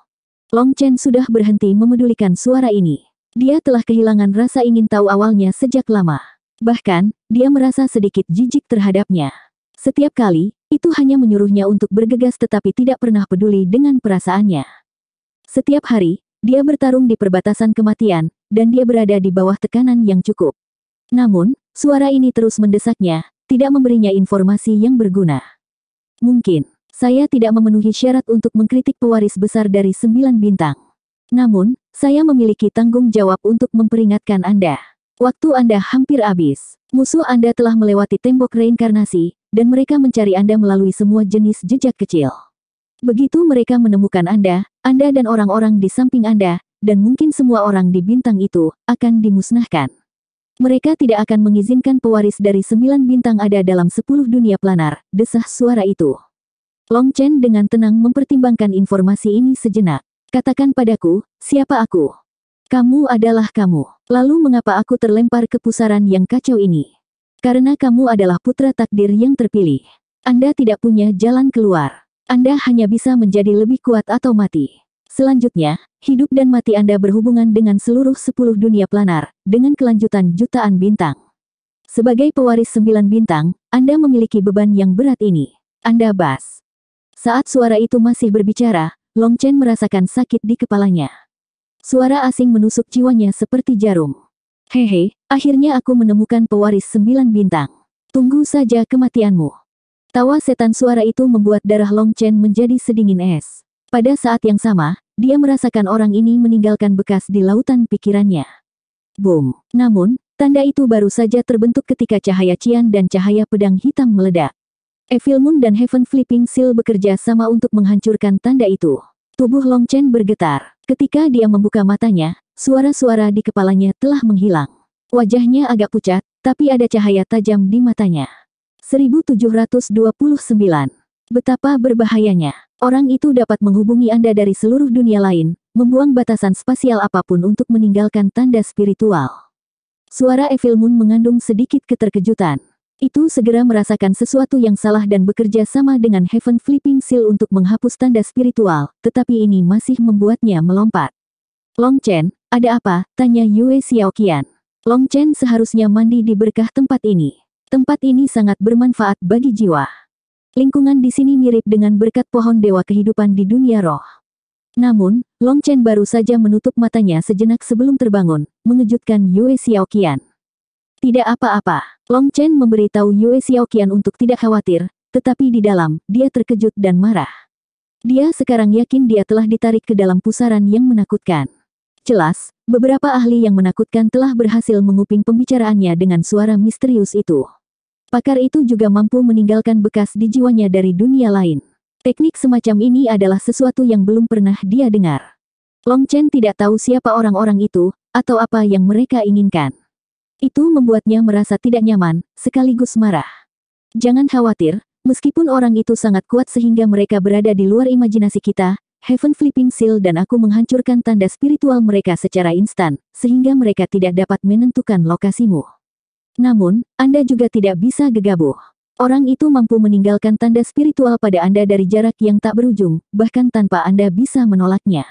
Long Chen sudah berhenti memedulikan suara ini. Dia telah kehilangan rasa ingin tahu awalnya sejak lama. Bahkan, dia merasa sedikit jijik terhadapnya. Setiap kali, itu hanya menyuruhnya untuk bergegas tetapi tidak pernah peduli dengan perasaannya. Setiap hari, dia bertarung di perbatasan kematian, dan dia berada di bawah tekanan yang cukup. Namun, suara ini terus mendesaknya, tidak memberinya informasi yang berguna. Mungkin, saya tidak memenuhi syarat untuk mengkritik pewaris besar dari sembilan bintang. Namun, saya memiliki tanggung jawab untuk memperingatkan Anda. Waktu Anda hampir habis. Musuh Anda telah melewati tembok reinkarnasi, dan mereka mencari Anda melalui semua jenis jejak kecil. Begitu mereka menemukan Anda, Anda dan orang-orang di samping Anda, dan mungkin semua orang di bintang itu, akan dimusnahkan. Mereka tidak akan mengizinkan pewaris dari sembilan bintang ada dalam sepuluh dunia planar, desah suara itu. Long Chen dengan tenang mempertimbangkan informasi ini sejenak. Katakan padaku, siapa aku? Kamu adalah kamu. Lalu mengapa aku terlempar ke pusaran yang kacau ini? Karena kamu adalah putra takdir yang terpilih. Anda tidak punya jalan keluar. Anda hanya bisa menjadi lebih kuat atau mati. Selanjutnya, hidup dan mati Anda berhubungan dengan seluruh sepuluh dunia planar, dengan kelanjutan jutaan bintang. Sebagai pewaris sembilan bintang, Anda memiliki beban yang berat ini. Anda bas. Saat suara itu masih berbicara, Long Chen merasakan sakit di kepalanya. Suara asing menusuk jiwanya seperti jarum. Hehe, akhirnya aku menemukan pewaris sembilan bintang. Tunggu saja kematianmu. Tawa setan suara itu membuat darah Long Chen menjadi sedingin es. Pada saat yang sama, dia merasakan orang ini meninggalkan bekas di lautan pikirannya. Boom. Namun, tanda itu baru saja terbentuk ketika cahaya cian dan cahaya pedang hitam meledak. Evil Moon dan Heaven Flipping Seal bekerja sama untuk menghancurkan tanda itu. Tubuh Long Chen bergetar. Ketika dia membuka matanya, suara-suara di kepalanya telah menghilang. Wajahnya agak pucat, tapi ada cahaya tajam di matanya. 1729. Betapa berbahayanya. Orang itu dapat menghubungi Anda dari seluruh dunia lain, membuang batasan spasial apapun untuk meninggalkan tanda spiritual. Suara Evil Moon mengandung sedikit keterkejutan itu segera merasakan sesuatu yang salah dan bekerja sama dengan Heaven Flipping Seal untuk menghapus tanda spiritual, tetapi ini masih membuatnya melompat. Long Chen, ada apa? Tanya Yue Xiaoqian. Long Chen seharusnya mandi di berkah tempat ini. Tempat ini sangat bermanfaat bagi jiwa. Lingkungan di sini mirip dengan berkat pohon dewa kehidupan di dunia roh. Namun, Long Chen baru saja menutup matanya sejenak sebelum terbangun, mengejutkan Yue Xiaoqian. Tidak apa-apa, Long Chen memberitahu Yue Xiaoqian untuk tidak khawatir, tetapi di dalam, dia terkejut dan marah. Dia sekarang yakin dia telah ditarik ke dalam pusaran yang menakutkan. Jelas, beberapa ahli yang menakutkan telah berhasil menguping pembicaraannya dengan suara misterius itu. Pakar itu juga mampu meninggalkan bekas di jiwanya dari dunia lain. Teknik semacam ini adalah sesuatu yang belum pernah dia dengar. Long Chen tidak tahu siapa orang-orang itu, atau apa yang mereka inginkan. Itu membuatnya merasa tidak nyaman, sekaligus marah. Jangan khawatir, meskipun orang itu sangat kuat sehingga mereka berada di luar imajinasi kita, Heaven Flipping Seal dan aku menghancurkan tanda spiritual mereka secara instan, sehingga mereka tidak dapat menentukan lokasimu. Namun, Anda juga tidak bisa gegabah. Orang itu mampu meninggalkan tanda spiritual pada Anda dari jarak yang tak berujung, bahkan tanpa Anda bisa menolaknya.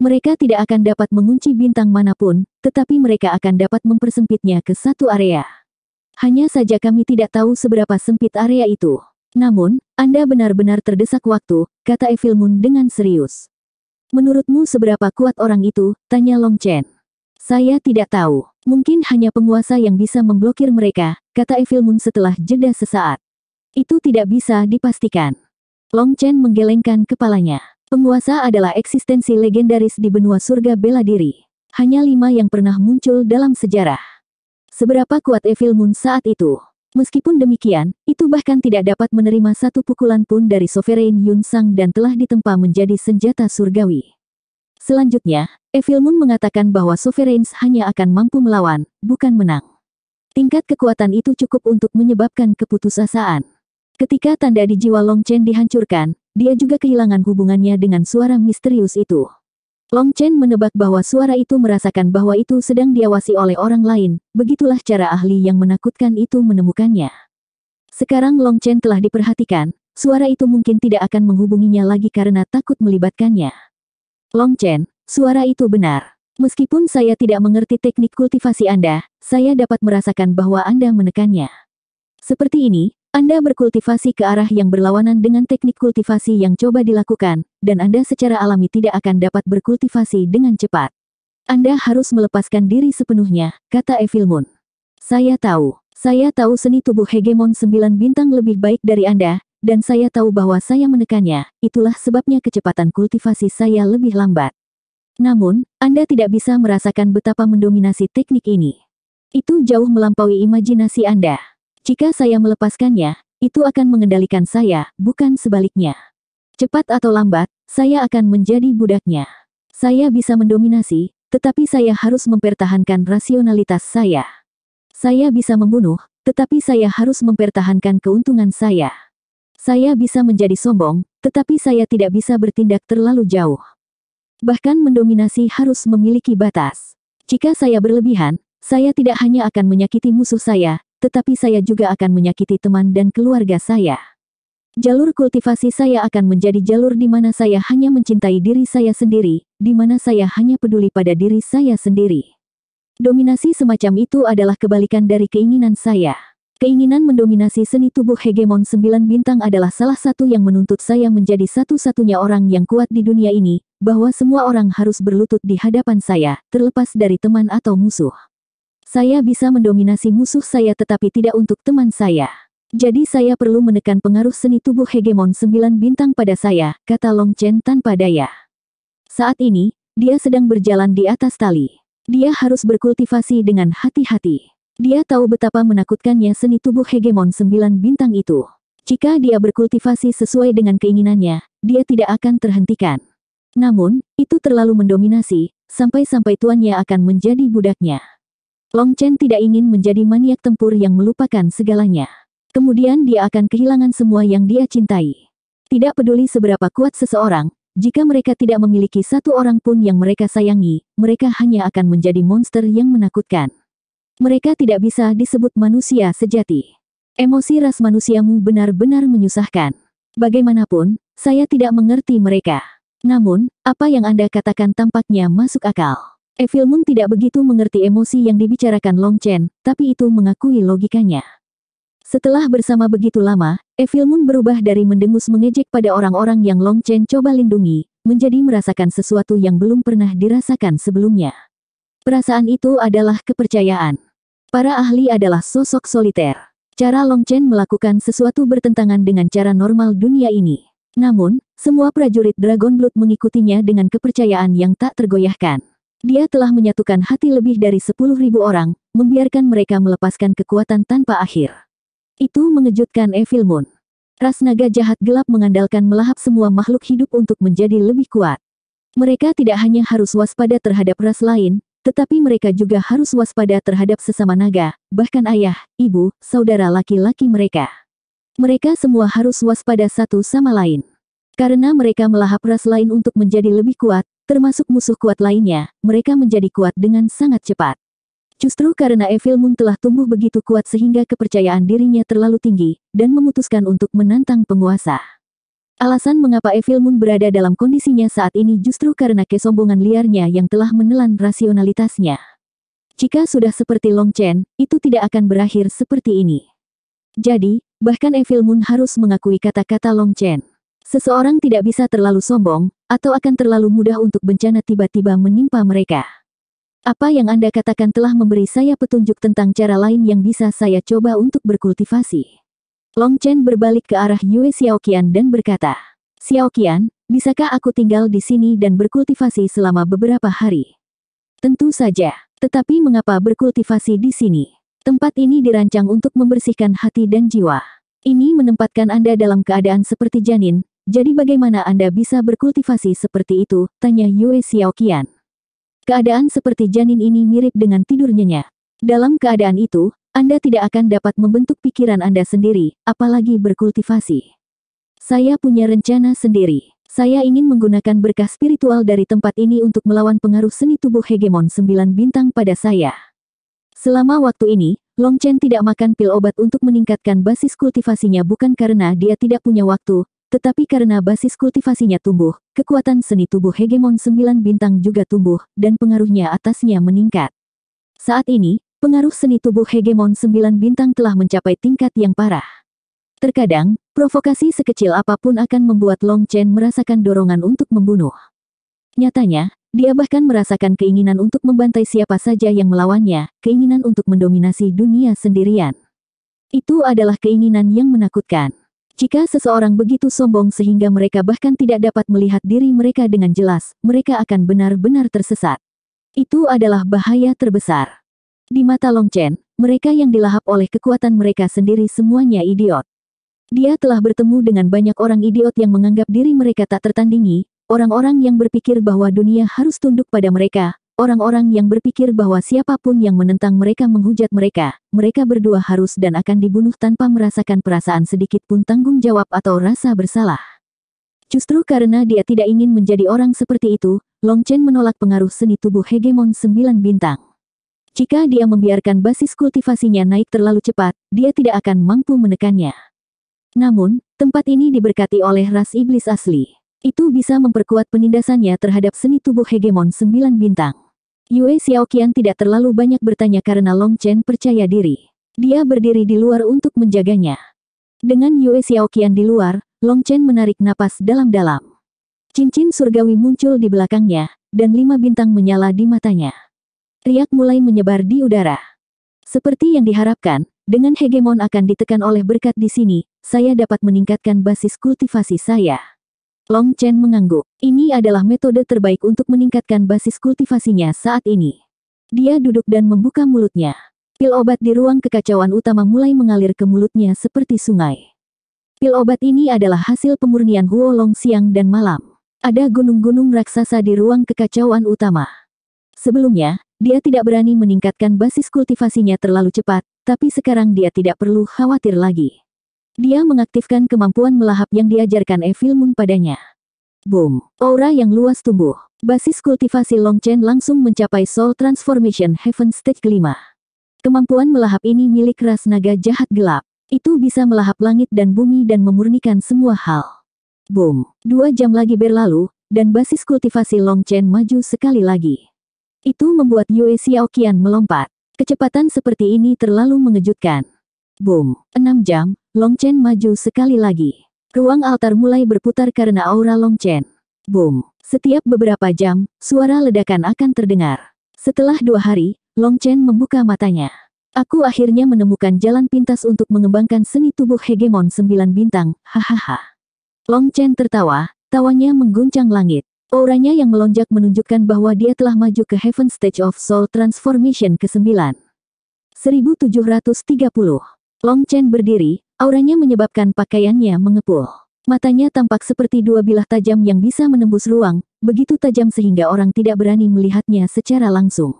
Mereka tidak akan dapat mengunci bintang manapun, tetapi mereka akan dapat mempersempitnya ke satu area. Hanya saja kami tidak tahu seberapa sempit area itu. Namun, Anda benar-benar terdesak waktu, kata Evil Moon dengan serius. Menurutmu seberapa kuat orang itu? Tanya Long Chen. Saya tidak tahu. Mungkin hanya penguasa yang bisa memblokir mereka, kata Evil Moon setelah jeda sesaat. Itu tidak bisa dipastikan. Long Chen menggelengkan kepalanya. Penguasa adalah eksistensi legendaris di benua surga bela diri. Hanya lima yang pernah muncul dalam sejarah. Seberapa kuat Evil Moon saat itu? Meskipun demikian, itu bahkan tidak dapat menerima satu pukulan pun dari Sovereign Yun Sang dan telah ditempa menjadi senjata surgawi. Selanjutnya, Evil Moon mengatakan bahwa Sovereigns hanya akan mampu melawan, bukan menang. Tingkat kekuatan itu cukup untuk menyebabkan keputusasaan. Ketika tanda di jiwa Long Chen dihancurkan, dia juga kehilangan hubungannya dengan suara misterius itu. Long Chen menebak bahwa suara itu merasakan bahwa itu sedang diawasi oleh orang lain, begitulah cara ahli yang menakutkan itu menemukannya. Sekarang Long Chen telah diperhatikan, suara itu mungkin tidak akan menghubunginya lagi karena takut melibatkannya. Long Chen, suara itu benar. Meskipun saya tidak mengerti teknik kultivasi Anda, saya dapat merasakan bahwa Anda menekannya. Seperti ini, anda berkultivasi ke arah yang berlawanan dengan teknik kultivasi yang coba dilakukan, dan Anda secara alami tidak akan dapat berkultivasi dengan cepat. Anda harus melepaskan diri sepenuhnya, kata Evil Moon. Saya tahu, saya tahu seni tubuh hegemon sembilan bintang lebih baik dari Anda, dan saya tahu bahwa saya menekannya, itulah sebabnya kecepatan kultivasi saya lebih lambat. Namun, Anda tidak bisa merasakan betapa mendominasi teknik ini. Itu jauh melampaui imajinasi Anda. Jika saya melepaskannya, itu akan mengendalikan saya, bukan sebaliknya. Cepat atau lambat, saya akan menjadi budaknya. Saya bisa mendominasi, tetapi saya harus mempertahankan rasionalitas saya. Saya bisa membunuh, tetapi saya harus mempertahankan keuntungan saya. Saya bisa menjadi sombong, tetapi saya tidak bisa bertindak terlalu jauh. Bahkan mendominasi harus memiliki batas. Jika saya berlebihan, saya tidak hanya akan menyakiti musuh saya, tetapi saya juga akan menyakiti teman dan keluarga saya. Jalur kultivasi saya akan menjadi jalur di mana saya hanya mencintai diri saya sendiri, di mana saya hanya peduli pada diri saya sendiri. Dominasi semacam itu adalah kebalikan dari keinginan saya. Keinginan mendominasi seni tubuh hegemon sembilan bintang adalah salah satu yang menuntut saya menjadi satu-satunya orang yang kuat di dunia ini, bahwa semua orang harus berlutut di hadapan saya, terlepas dari teman atau musuh. Saya bisa mendominasi musuh saya tetapi tidak untuk teman saya. Jadi saya perlu menekan pengaruh seni tubuh hegemon sembilan bintang pada saya, kata Long Chen tanpa daya. Saat ini, dia sedang berjalan di atas tali. Dia harus berkultivasi dengan hati-hati. Dia tahu betapa menakutkannya seni tubuh hegemon sembilan bintang itu. Jika dia berkultivasi sesuai dengan keinginannya, dia tidak akan terhentikan. Namun, itu terlalu mendominasi, sampai-sampai tuannya akan menjadi budaknya. Long Chen tidak ingin menjadi maniak tempur yang melupakan segalanya. Kemudian dia akan kehilangan semua yang dia cintai. Tidak peduli seberapa kuat seseorang, jika mereka tidak memiliki satu orang pun yang mereka sayangi, mereka hanya akan menjadi monster yang menakutkan. Mereka tidak bisa disebut manusia sejati. Emosi ras manusiamu benar-benar menyusahkan. Bagaimanapun, saya tidak mengerti mereka. Namun, apa yang Anda katakan tampaknya masuk akal. Evil Moon tidak begitu mengerti emosi yang dibicarakan Long Chen, tapi itu mengakui logikanya. Setelah bersama begitu lama, Evil Moon berubah dari mendengus mengejek pada orang-orang yang Long Chen coba lindungi, menjadi merasakan sesuatu yang belum pernah dirasakan sebelumnya. Perasaan itu adalah kepercayaan. Para ahli adalah sosok soliter. Cara Long Chen melakukan sesuatu bertentangan dengan cara normal dunia ini. Namun, semua prajurit Dragon Blood mengikutinya dengan kepercayaan yang tak tergoyahkan. Dia telah menyatukan hati lebih dari sepuluh ribu orang, membiarkan mereka melepaskan kekuatan tanpa akhir. Itu mengejutkan Evil Moon. Ras naga jahat gelap mengandalkan melahap semua makhluk hidup untuk menjadi lebih kuat. Mereka tidak hanya harus waspada terhadap ras lain, tetapi mereka juga harus waspada terhadap sesama naga, bahkan ayah, ibu, saudara laki-laki mereka. Mereka semua harus waspada satu sama lain. Karena mereka melahap ras lain untuk menjadi lebih kuat, termasuk musuh kuat lainnya, mereka menjadi kuat dengan sangat cepat. Justru karena Evil Moon telah tumbuh begitu kuat sehingga kepercayaan dirinya terlalu tinggi, dan memutuskan untuk menantang penguasa. Alasan mengapa Evil Moon berada dalam kondisinya saat ini justru karena kesombongan liarnya yang telah menelan rasionalitasnya. Jika sudah seperti Long Chen, itu tidak akan berakhir seperti ini. Jadi, bahkan Evil Moon harus mengakui kata-kata Long Chen. Seseorang tidak bisa terlalu sombong, atau akan terlalu mudah untuk bencana tiba-tiba menimpa mereka. Apa yang Anda katakan telah memberi saya petunjuk tentang cara lain yang bisa saya coba untuk berkultivasi. Long Chen berbalik ke arah Yue Xiaoqian dan berkata, Xiaoqian, bisakah aku tinggal di sini dan berkultivasi selama beberapa hari? Tentu saja, tetapi mengapa berkultivasi di sini? Tempat ini dirancang untuk membersihkan hati dan jiwa. Ini menempatkan Anda dalam keadaan seperti janin, jadi bagaimana Anda bisa berkultivasi seperti itu? Tanya Yue Xiaoqian. Keadaan seperti janin ini mirip dengan tidur nyenyak. Dalam keadaan itu, Anda tidak akan dapat membentuk pikiran Anda sendiri, apalagi berkultivasi. Saya punya rencana sendiri. Saya ingin menggunakan berkah spiritual dari tempat ini untuk melawan pengaruh seni tubuh hegemon sembilan bintang pada saya. Selama waktu ini, Long Chen tidak makan pil obat untuk meningkatkan basis kultivasinya bukan karena dia tidak punya waktu, tetapi karena basis kultivasinya tumbuh, kekuatan seni tubuh hegemon Sembilan bintang juga tumbuh, dan pengaruhnya atasnya meningkat. Saat ini, pengaruh seni tubuh hegemon Sembilan bintang telah mencapai tingkat yang parah. Terkadang, provokasi sekecil apapun akan membuat Long Chen merasakan dorongan untuk membunuh. Nyatanya, dia bahkan merasakan keinginan untuk membantai siapa saja yang melawannya, keinginan untuk mendominasi dunia sendirian. Itu adalah keinginan yang menakutkan. Jika seseorang begitu sombong sehingga mereka bahkan tidak dapat melihat diri mereka dengan jelas, mereka akan benar-benar tersesat. Itu adalah bahaya terbesar. Di mata Long Chen, mereka yang dilahap oleh kekuatan mereka sendiri semuanya idiot. Dia telah bertemu dengan banyak orang idiot yang menganggap diri mereka tak tertandingi, orang-orang yang berpikir bahwa dunia harus tunduk pada mereka, Orang-orang yang berpikir bahwa siapapun yang menentang mereka menghujat mereka, mereka berdua harus dan akan dibunuh tanpa merasakan perasaan sedikit pun tanggung jawab atau rasa bersalah. Justru karena dia tidak ingin menjadi orang seperti itu, Long Chen menolak pengaruh seni tubuh hegemon sembilan bintang. Jika dia membiarkan basis kultivasinya naik terlalu cepat, dia tidak akan mampu menekannya. Namun, tempat ini diberkati oleh ras iblis asli. Itu bisa memperkuat penindasannya terhadap seni tubuh hegemon sembilan bintang. Yue Xiaoqian tidak terlalu banyak bertanya karena Long Chen percaya diri. Dia berdiri di luar untuk menjaganya. Dengan Yue Xiaoqian di luar, Long Chen menarik napas dalam-dalam. Cincin surgawi muncul di belakangnya, dan lima bintang menyala di matanya. Riak mulai menyebar di udara. Seperti yang diharapkan, dengan hegemon akan ditekan oleh berkat di sini, saya dapat meningkatkan basis kultivasi saya. Long Chen mengangguk. Ini adalah metode terbaik untuk meningkatkan basis kultivasinya saat ini. Dia duduk dan membuka mulutnya. Pil obat di ruang kekacauan utama mulai mengalir ke mulutnya seperti sungai. Pil obat ini adalah hasil pemurnian Huo Long siang dan malam. Ada gunung-gunung raksasa di ruang kekacauan utama. Sebelumnya, dia tidak berani meningkatkan basis kultivasinya terlalu cepat, tapi sekarang dia tidak perlu khawatir lagi. Dia mengaktifkan kemampuan melahap yang diajarkan Evil Moon padanya. Boom! Aura yang luas tubuh. Basis kultivasi Long Chen langsung mencapai Soul Transformation Heaven Stage kelima. Kemampuan melahap ini milik ras naga jahat gelap. Itu bisa melahap langit dan bumi dan memurnikan semua hal. Boom! Dua jam lagi berlalu, dan basis kultivasi Long Chen maju sekali lagi. Itu membuat Yue Xiaoqian melompat. Kecepatan seperti ini terlalu mengejutkan. Boom! Enam jam, Long Chen maju sekali lagi. Ruang altar mulai berputar karena aura Long Chen. Boom. Setiap beberapa jam, suara ledakan akan terdengar. Setelah dua hari, Long Chen membuka matanya. Aku akhirnya menemukan jalan pintas untuk mengembangkan seni tubuh hegemon sembilan bintang, hahaha. Long Chen tertawa, tawanya mengguncang langit. Auranya yang melonjak menunjukkan bahwa dia telah maju ke Heaven Stage of Soul Transformation ke-9. 1730. Long Chen berdiri, Auranya menyebabkan pakaiannya mengepul. Matanya tampak seperti dua bilah tajam yang bisa menembus ruang, begitu tajam sehingga orang tidak berani melihatnya secara langsung.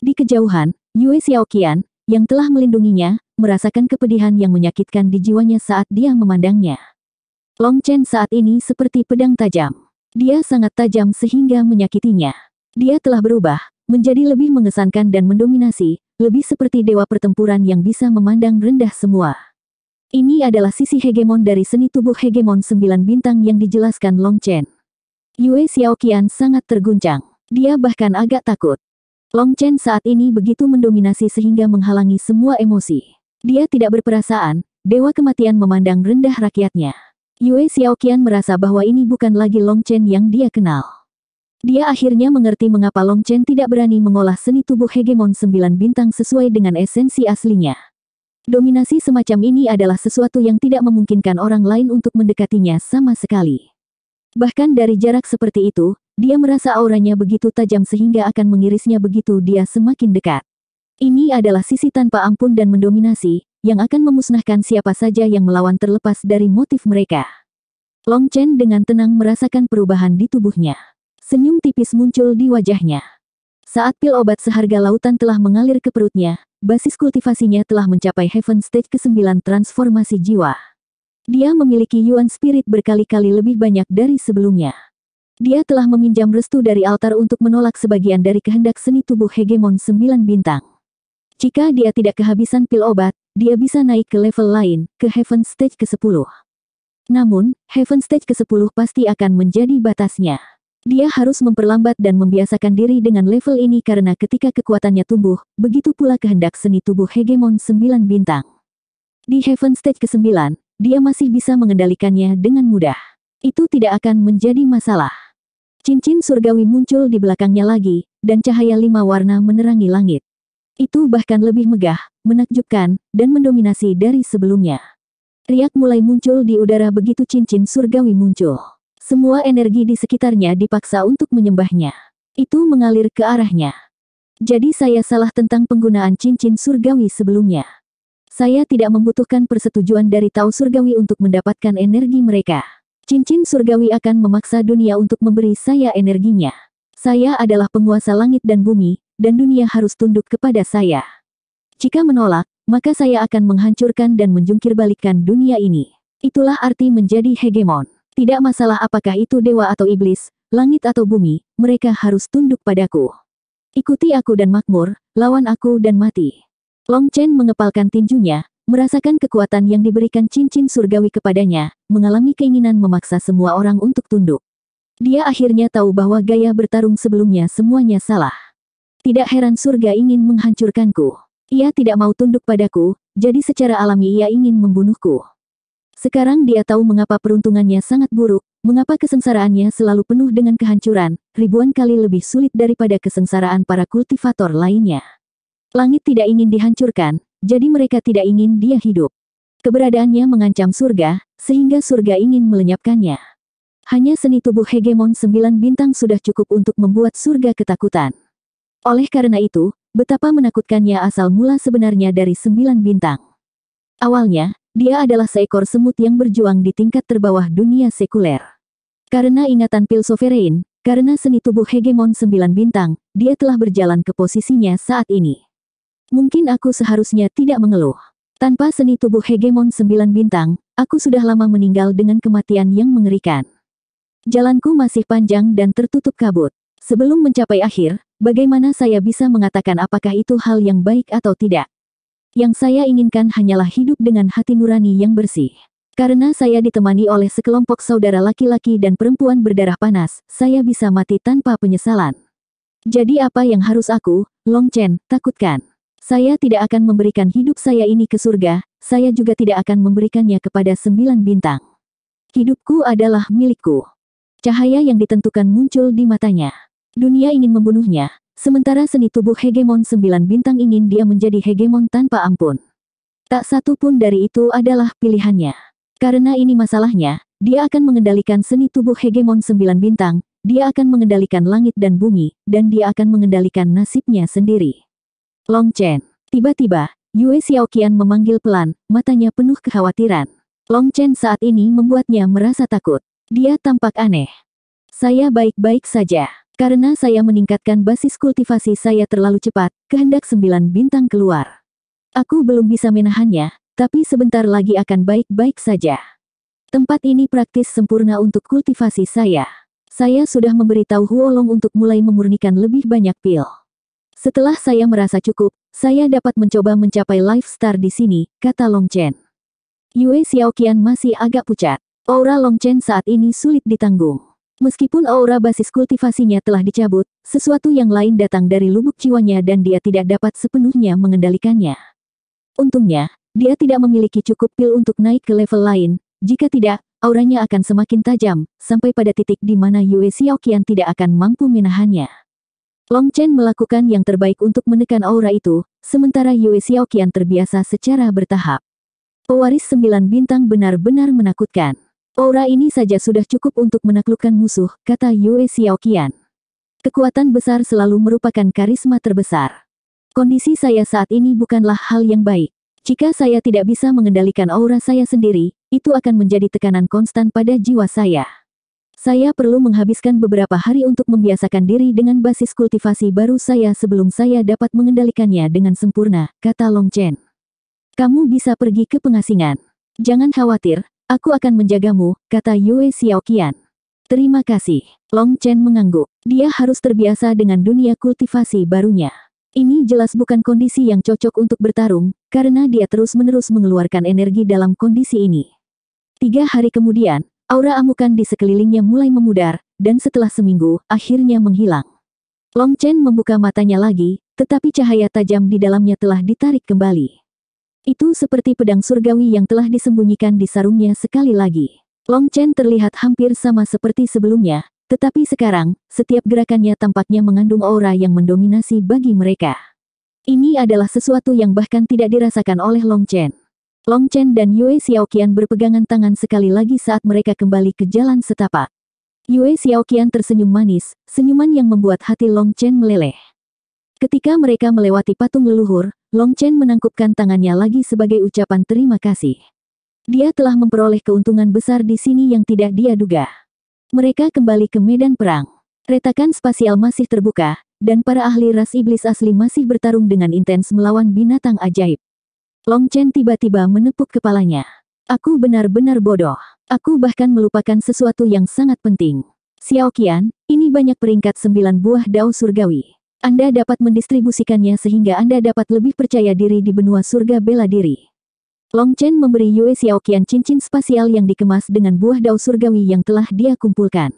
Di kejauhan, Yue Xiaoqian, yang telah melindunginya, merasakan kepedihan yang menyakitkan di jiwanya saat dia memandangnya. Long Chen saat ini seperti pedang tajam. Dia sangat tajam sehingga menyakitinya. Dia telah berubah, menjadi lebih mengesankan dan mendominasi, lebih seperti dewa pertempuran yang bisa memandang rendah semua. Ini adalah sisi hegemon dari seni tubuh hegemon sembilan bintang yang dijelaskan Long Chen. Yue Xiaoqian sangat terguncang. Dia bahkan agak takut. Long Chen saat ini begitu mendominasi sehingga menghalangi semua emosi. Dia tidak berperasaan, Dewa Kematian memandang rendah rakyatnya. Yue Xiaoqian merasa bahwa ini bukan lagi Long Chen yang dia kenal. Dia akhirnya mengerti mengapa Long Chen tidak berani mengolah seni tubuh hegemon sembilan bintang sesuai dengan esensi aslinya. Dominasi semacam ini adalah sesuatu yang tidak memungkinkan orang lain untuk mendekatinya sama sekali. Bahkan dari jarak seperti itu, dia merasa auranya begitu tajam sehingga akan mengirisnya begitu dia semakin dekat. Ini adalah sisi tanpa ampun dan mendominasi, yang akan memusnahkan siapa saja yang melawan terlepas dari motif mereka. Long Chen dengan tenang merasakan perubahan di tubuhnya. Senyum tipis muncul di wajahnya. Saat pil obat seharga lautan telah mengalir ke perutnya, Basis kultivasinya telah mencapai Heaven Stage ke-9 transformasi jiwa. Dia memiliki Yuan Spirit berkali-kali lebih banyak dari sebelumnya. Dia telah meminjam restu dari altar untuk menolak sebagian dari kehendak seni tubuh hegemon 9 bintang. Jika dia tidak kehabisan pil obat, dia bisa naik ke level lain, ke Heaven Stage ke-10. Namun, Heaven Stage ke-10 pasti akan menjadi batasnya. Dia harus memperlambat dan membiasakan diri dengan level ini karena ketika kekuatannya tumbuh, begitu pula kehendak seni tubuh hegemon sembilan bintang. Di Heaven Stage ke-9, dia masih bisa mengendalikannya dengan mudah. Itu tidak akan menjadi masalah. Cincin surgawi muncul di belakangnya lagi, dan cahaya lima warna menerangi langit. Itu bahkan lebih megah, menakjubkan, dan mendominasi dari sebelumnya. Riak mulai muncul di udara begitu cincin surgawi muncul. Semua energi di sekitarnya dipaksa untuk menyembahnya. Itu mengalir ke arahnya. Jadi saya salah tentang penggunaan cincin surgawi sebelumnya. Saya tidak membutuhkan persetujuan dari Tau Surgawi untuk mendapatkan energi mereka. Cincin surgawi akan memaksa dunia untuk memberi saya energinya. Saya adalah penguasa langit dan bumi, dan dunia harus tunduk kepada saya. Jika menolak, maka saya akan menghancurkan dan menjungkirbalikkan dunia ini. Itulah arti menjadi hegemon. Tidak masalah apakah itu dewa atau iblis, langit atau bumi, mereka harus tunduk padaku. Ikuti aku dan makmur, lawan aku dan mati. Long Chen mengepalkan tinjunya, merasakan kekuatan yang diberikan cincin surgawi kepadanya, mengalami keinginan memaksa semua orang untuk tunduk. Dia akhirnya tahu bahwa gaya bertarung sebelumnya semuanya salah. Tidak heran surga ingin menghancurkanku. Ia tidak mau tunduk padaku, jadi secara alami ia ingin membunuhku. Sekarang dia tahu mengapa peruntungannya sangat buruk, mengapa kesengsaraannya selalu penuh dengan kehancuran, ribuan kali lebih sulit daripada kesengsaraan para kultivator lainnya. Langit tidak ingin dihancurkan, jadi mereka tidak ingin dia hidup. Keberadaannya mengancam surga, sehingga surga ingin melenyapkannya. Hanya seni tubuh hegemon sembilan bintang sudah cukup untuk membuat surga ketakutan. Oleh karena itu, betapa menakutkannya asal mula sebenarnya dari sembilan bintang. Awalnya, dia adalah seekor semut yang berjuang di tingkat terbawah dunia sekuler. Karena ingatan Pil Sovereign, karena seni tubuh hegemon sembilan bintang, dia telah berjalan ke posisinya saat ini. Mungkin aku seharusnya tidak mengeluh. Tanpa seni tubuh hegemon sembilan bintang, aku sudah lama meninggal dengan kematian yang mengerikan. Jalanku masih panjang dan tertutup kabut. Sebelum mencapai akhir, bagaimana saya bisa mengatakan apakah itu hal yang baik atau tidak? Yang saya inginkan hanyalah hidup dengan hati nurani yang bersih. Karena saya ditemani oleh sekelompok saudara laki-laki dan perempuan berdarah panas, saya bisa mati tanpa penyesalan. Jadi apa yang harus aku, Long Chen, takutkan? Saya tidak akan memberikan hidup saya ini ke surga, saya juga tidak akan memberikannya kepada sembilan bintang. Hidupku adalah milikku. Cahaya yang ditentukan muncul di matanya. Dunia ingin membunuhnya, Sementara seni tubuh hegemon sembilan bintang ingin dia menjadi hegemon tanpa ampun. Tak satu pun dari itu adalah pilihannya. Karena ini masalahnya, dia akan mengendalikan seni tubuh hegemon sembilan bintang, dia akan mengendalikan langit dan bumi, dan dia akan mengendalikan nasibnya sendiri. Long Chen. Tiba-tiba, Yue Xiaoqian memanggil pelan, matanya penuh kekhawatiran. Long Chen saat ini membuatnya merasa takut. Dia tampak aneh. Saya baik-baik saja. Karena saya meningkatkan basis kultivasi saya terlalu cepat, kehendak sembilan bintang keluar. Aku belum bisa menahannya, tapi sebentar lagi akan baik-baik saja. Tempat ini praktis sempurna untuk kultivasi saya. Saya sudah memberitahu Huolong untuk mulai memurnikan lebih banyak pil. Setelah saya merasa cukup, saya dapat mencoba mencapai life star di sini, kata Long Chen. Yue Xiaoqian masih agak pucat. Aura Long Chen saat ini sulit ditanggung. Meskipun aura basis kultivasinya telah dicabut, sesuatu yang lain datang dari lubuk jiwanya dan dia tidak dapat sepenuhnya mengendalikannya. Untungnya, dia tidak memiliki cukup pil untuk naik ke level lain, jika tidak, auranya akan semakin tajam, sampai pada titik di mana Yue Xiaoqian tidak akan mampu menahannya. Long Chen melakukan yang terbaik untuk menekan aura itu, sementara Yue Xiaoqian terbiasa secara bertahap. Pewaris sembilan bintang benar-benar menakutkan. Aura ini saja sudah cukup untuk menaklukkan musuh, kata Yue Xiaoqian. Kekuatan besar selalu merupakan karisma terbesar. Kondisi saya saat ini bukanlah hal yang baik. Jika saya tidak bisa mengendalikan aura saya sendiri, itu akan menjadi tekanan konstan pada jiwa saya. Saya perlu menghabiskan beberapa hari untuk membiasakan diri dengan basis kultivasi baru saya sebelum saya dapat mengendalikannya dengan sempurna, kata Long Chen. Kamu bisa pergi ke pengasingan. Jangan khawatir, Aku akan menjagamu, kata Yue Xiaoqian. Terima kasih. Long Chen mengangguk. Dia harus terbiasa dengan dunia kultivasi barunya. Ini jelas bukan kondisi yang cocok untuk bertarung, karena dia terus-menerus mengeluarkan energi dalam kondisi ini. Tiga hari kemudian, aura amukan di sekelilingnya mulai memudar, dan setelah seminggu, akhirnya menghilang. Long Chen membuka matanya lagi, tetapi cahaya tajam di dalamnya telah ditarik kembali. Itu seperti pedang surgawi yang telah disembunyikan di sarungnya sekali lagi. Long Chen terlihat hampir sama seperti sebelumnya, tetapi sekarang, setiap gerakannya tampaknya mengandung aura yang mendominasi bagi mereka. Ini adalah sesuatu yang bahkan tidak dirasakan oleh Long Chen. Long Chen dan Yue Xiaoqian berpegangan tangan sekali lagi saat mereka kembali ke jalan setapak. Yue Xiaoqian tersenyum manis, senyuman yang membuat hati Long Chen meleleh. Ketika mereka melewati patung leluhur, Long Chen menangkupkan tangannya lagi sebagai ucapan terima kasih. Dia telah memperoleh keuntungan besar di sini yang tidak dia duga. Mereka kembali ke medan perang. Retakan spasial masih terbuka, dan para ahli ras iblis asli masih bertarung dengan intens melawan binatang ajaib. Long Chen tiba-tiba menepuk kepalanya. Aku benar-benar bodoh. Aku bahkan melupakan sesuatu yang sangat penting. Xiao Qian, ini banyak peringkat sembilan buah dao surgawi. Anda dapat mendistribusikannya sehingga Anda dapat lebih percaya diri di benua surga bela diri. Long Chen memberi Yue Xiaoqian cincin spasial yang dikemas dengan buah dao surgawi yang telah dia kumpulkan.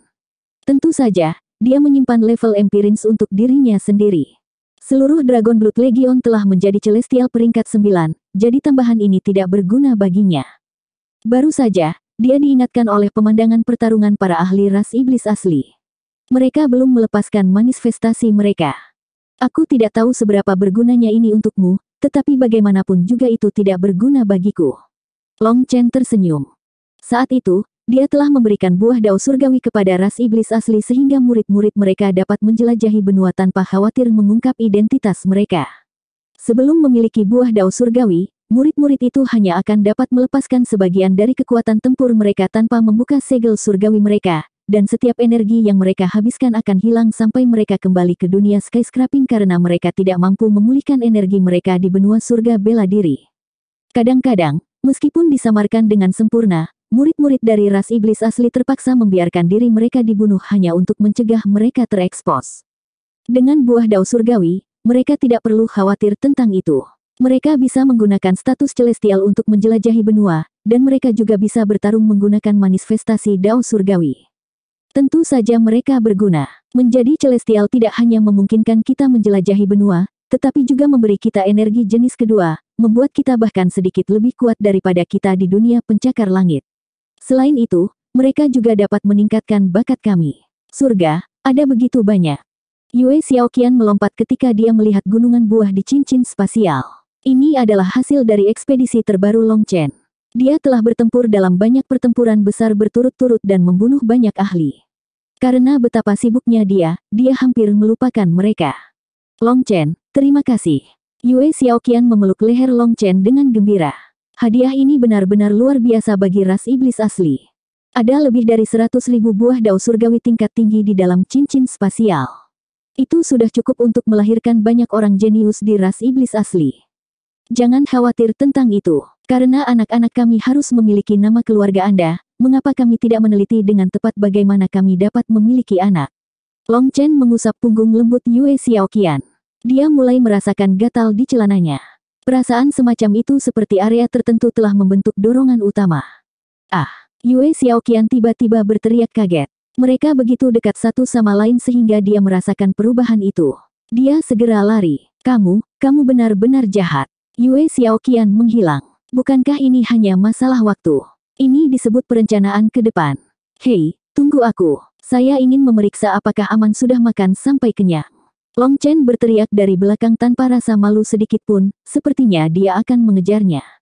Tentu saja, dia menyimpan level empirins untuk dirinya sendiri. Seluruh Dragon Blood Legion telah menjadi celestial peringkat 9, jadi tambahan ini tidak berguna baginya. Baru saja, dia diingatkan oleh pemandangan pertarungan para ahli ras iblis asli. Mereka belum melepaskan manifestasi mereka. Aku tidak tahu seberapa bergunanya ini untukmu, tetapi bagaimanapun juga itu tidak berguna bagiku. Long Chen tersenyum. Saat itu, dia telah memberikan buah dao surgawi kepada ras iblis asli sehingga murid-murid mereka dapat menjelajahi benua tanpa khawatir mengungkap identitas mereka. Sebelum memiliki buah dao surgawi, murid-murid itu hanya akan dapat melepaskan sebagian dari kekuatan tempur mereka tanpa membuka segel surgawi mereka, dan setiap energi yang mereka habiskan akan hilang sampai mereka kembali ke dunia skyscraping karena mereka tidak mampu memulihkan energi mereka di benua surga bela diri. Kadang-kadang, meskipun disamarkan dengan sempurna, murid-murid dari ras iblis asli terpaksa membiarkan diri mereka dibunuh hanya untuk mencegah mereka terekspos. Dengan buah dao surgawi, mereka tidak perlu khawatir tentang itu. Mereka bisa menggunakan status celestial untuk menjelajahi benua, dan mereka juga bisa bertarung menggunakan manifestasi dao surgawi. Tentu saja mereka berguna. Menjadi celestial tidak hanya memungkinkan kita menjelajahi benua, tetapi juga memberi kita energi jenis kedua, membuat kita bahkan sedikit lebih kuat daripada kita di dunia pencakar langit. Selain itu, mereka juga dapat meningkatkan bakat kami. Surga, ada begitu banyak. Yue Xiaoqian melompat ketika dia melihat gunungan buah di cincin spasial. Ini adalah hasil dari ekspedisi terbaru Long Chen. Dia telah bertempur dalam banyak pertempuran besar berturut-turut dan membunuh banyak ahli. Karena betapa sibuknya dia, dia hampir melupakan mereka. Long Chen, terima kasih. Yue Xiaoqian memeluk leher Long Chen dengan gembira. Hadiah ini benar-benar luar biasa bagi ras iblis asli. Ada lebih dari seratus ribu buah dao surgawi tingkat tinggi di dalam cincin spasial. Itu sudah cukup untuk melahirkan banyak orang jenius di ras iblis asli. Jangan khawatir tentang itu. Karena anak-anak kami harus memiliki nama keluarga Anda, mengapa kami tidak meneliti dengan tepat bagaimana kami dapat memiliki anak? Long Chen mengusap punggung lembut Yue Xiaoqian. Dia mulai merasakan gatal di celananya. Perasaan semacam itu seperti area tertentu telah membentuk dorongan utama. Ah, Yue Xiaoqian tiba-tiba berteriak kaget. Mereka begitu dekat satu sama lain sehingga dia merasakan perubahan itu. Dia segera lari. Kamu, kamu benar-benar jahat. Yue Xiaoqian menghilang. Bukankah ini hanya masalah waktu? Ini disebut perencanaan ke depan. Hei, tunggu aku. Saya ingin memeriksa apakah Aman sudah makan sampai kenyang. Long Chen berteriak dari belakang tanpa rasa malu sedikit pun, sepertinya dia akan mengejarnya.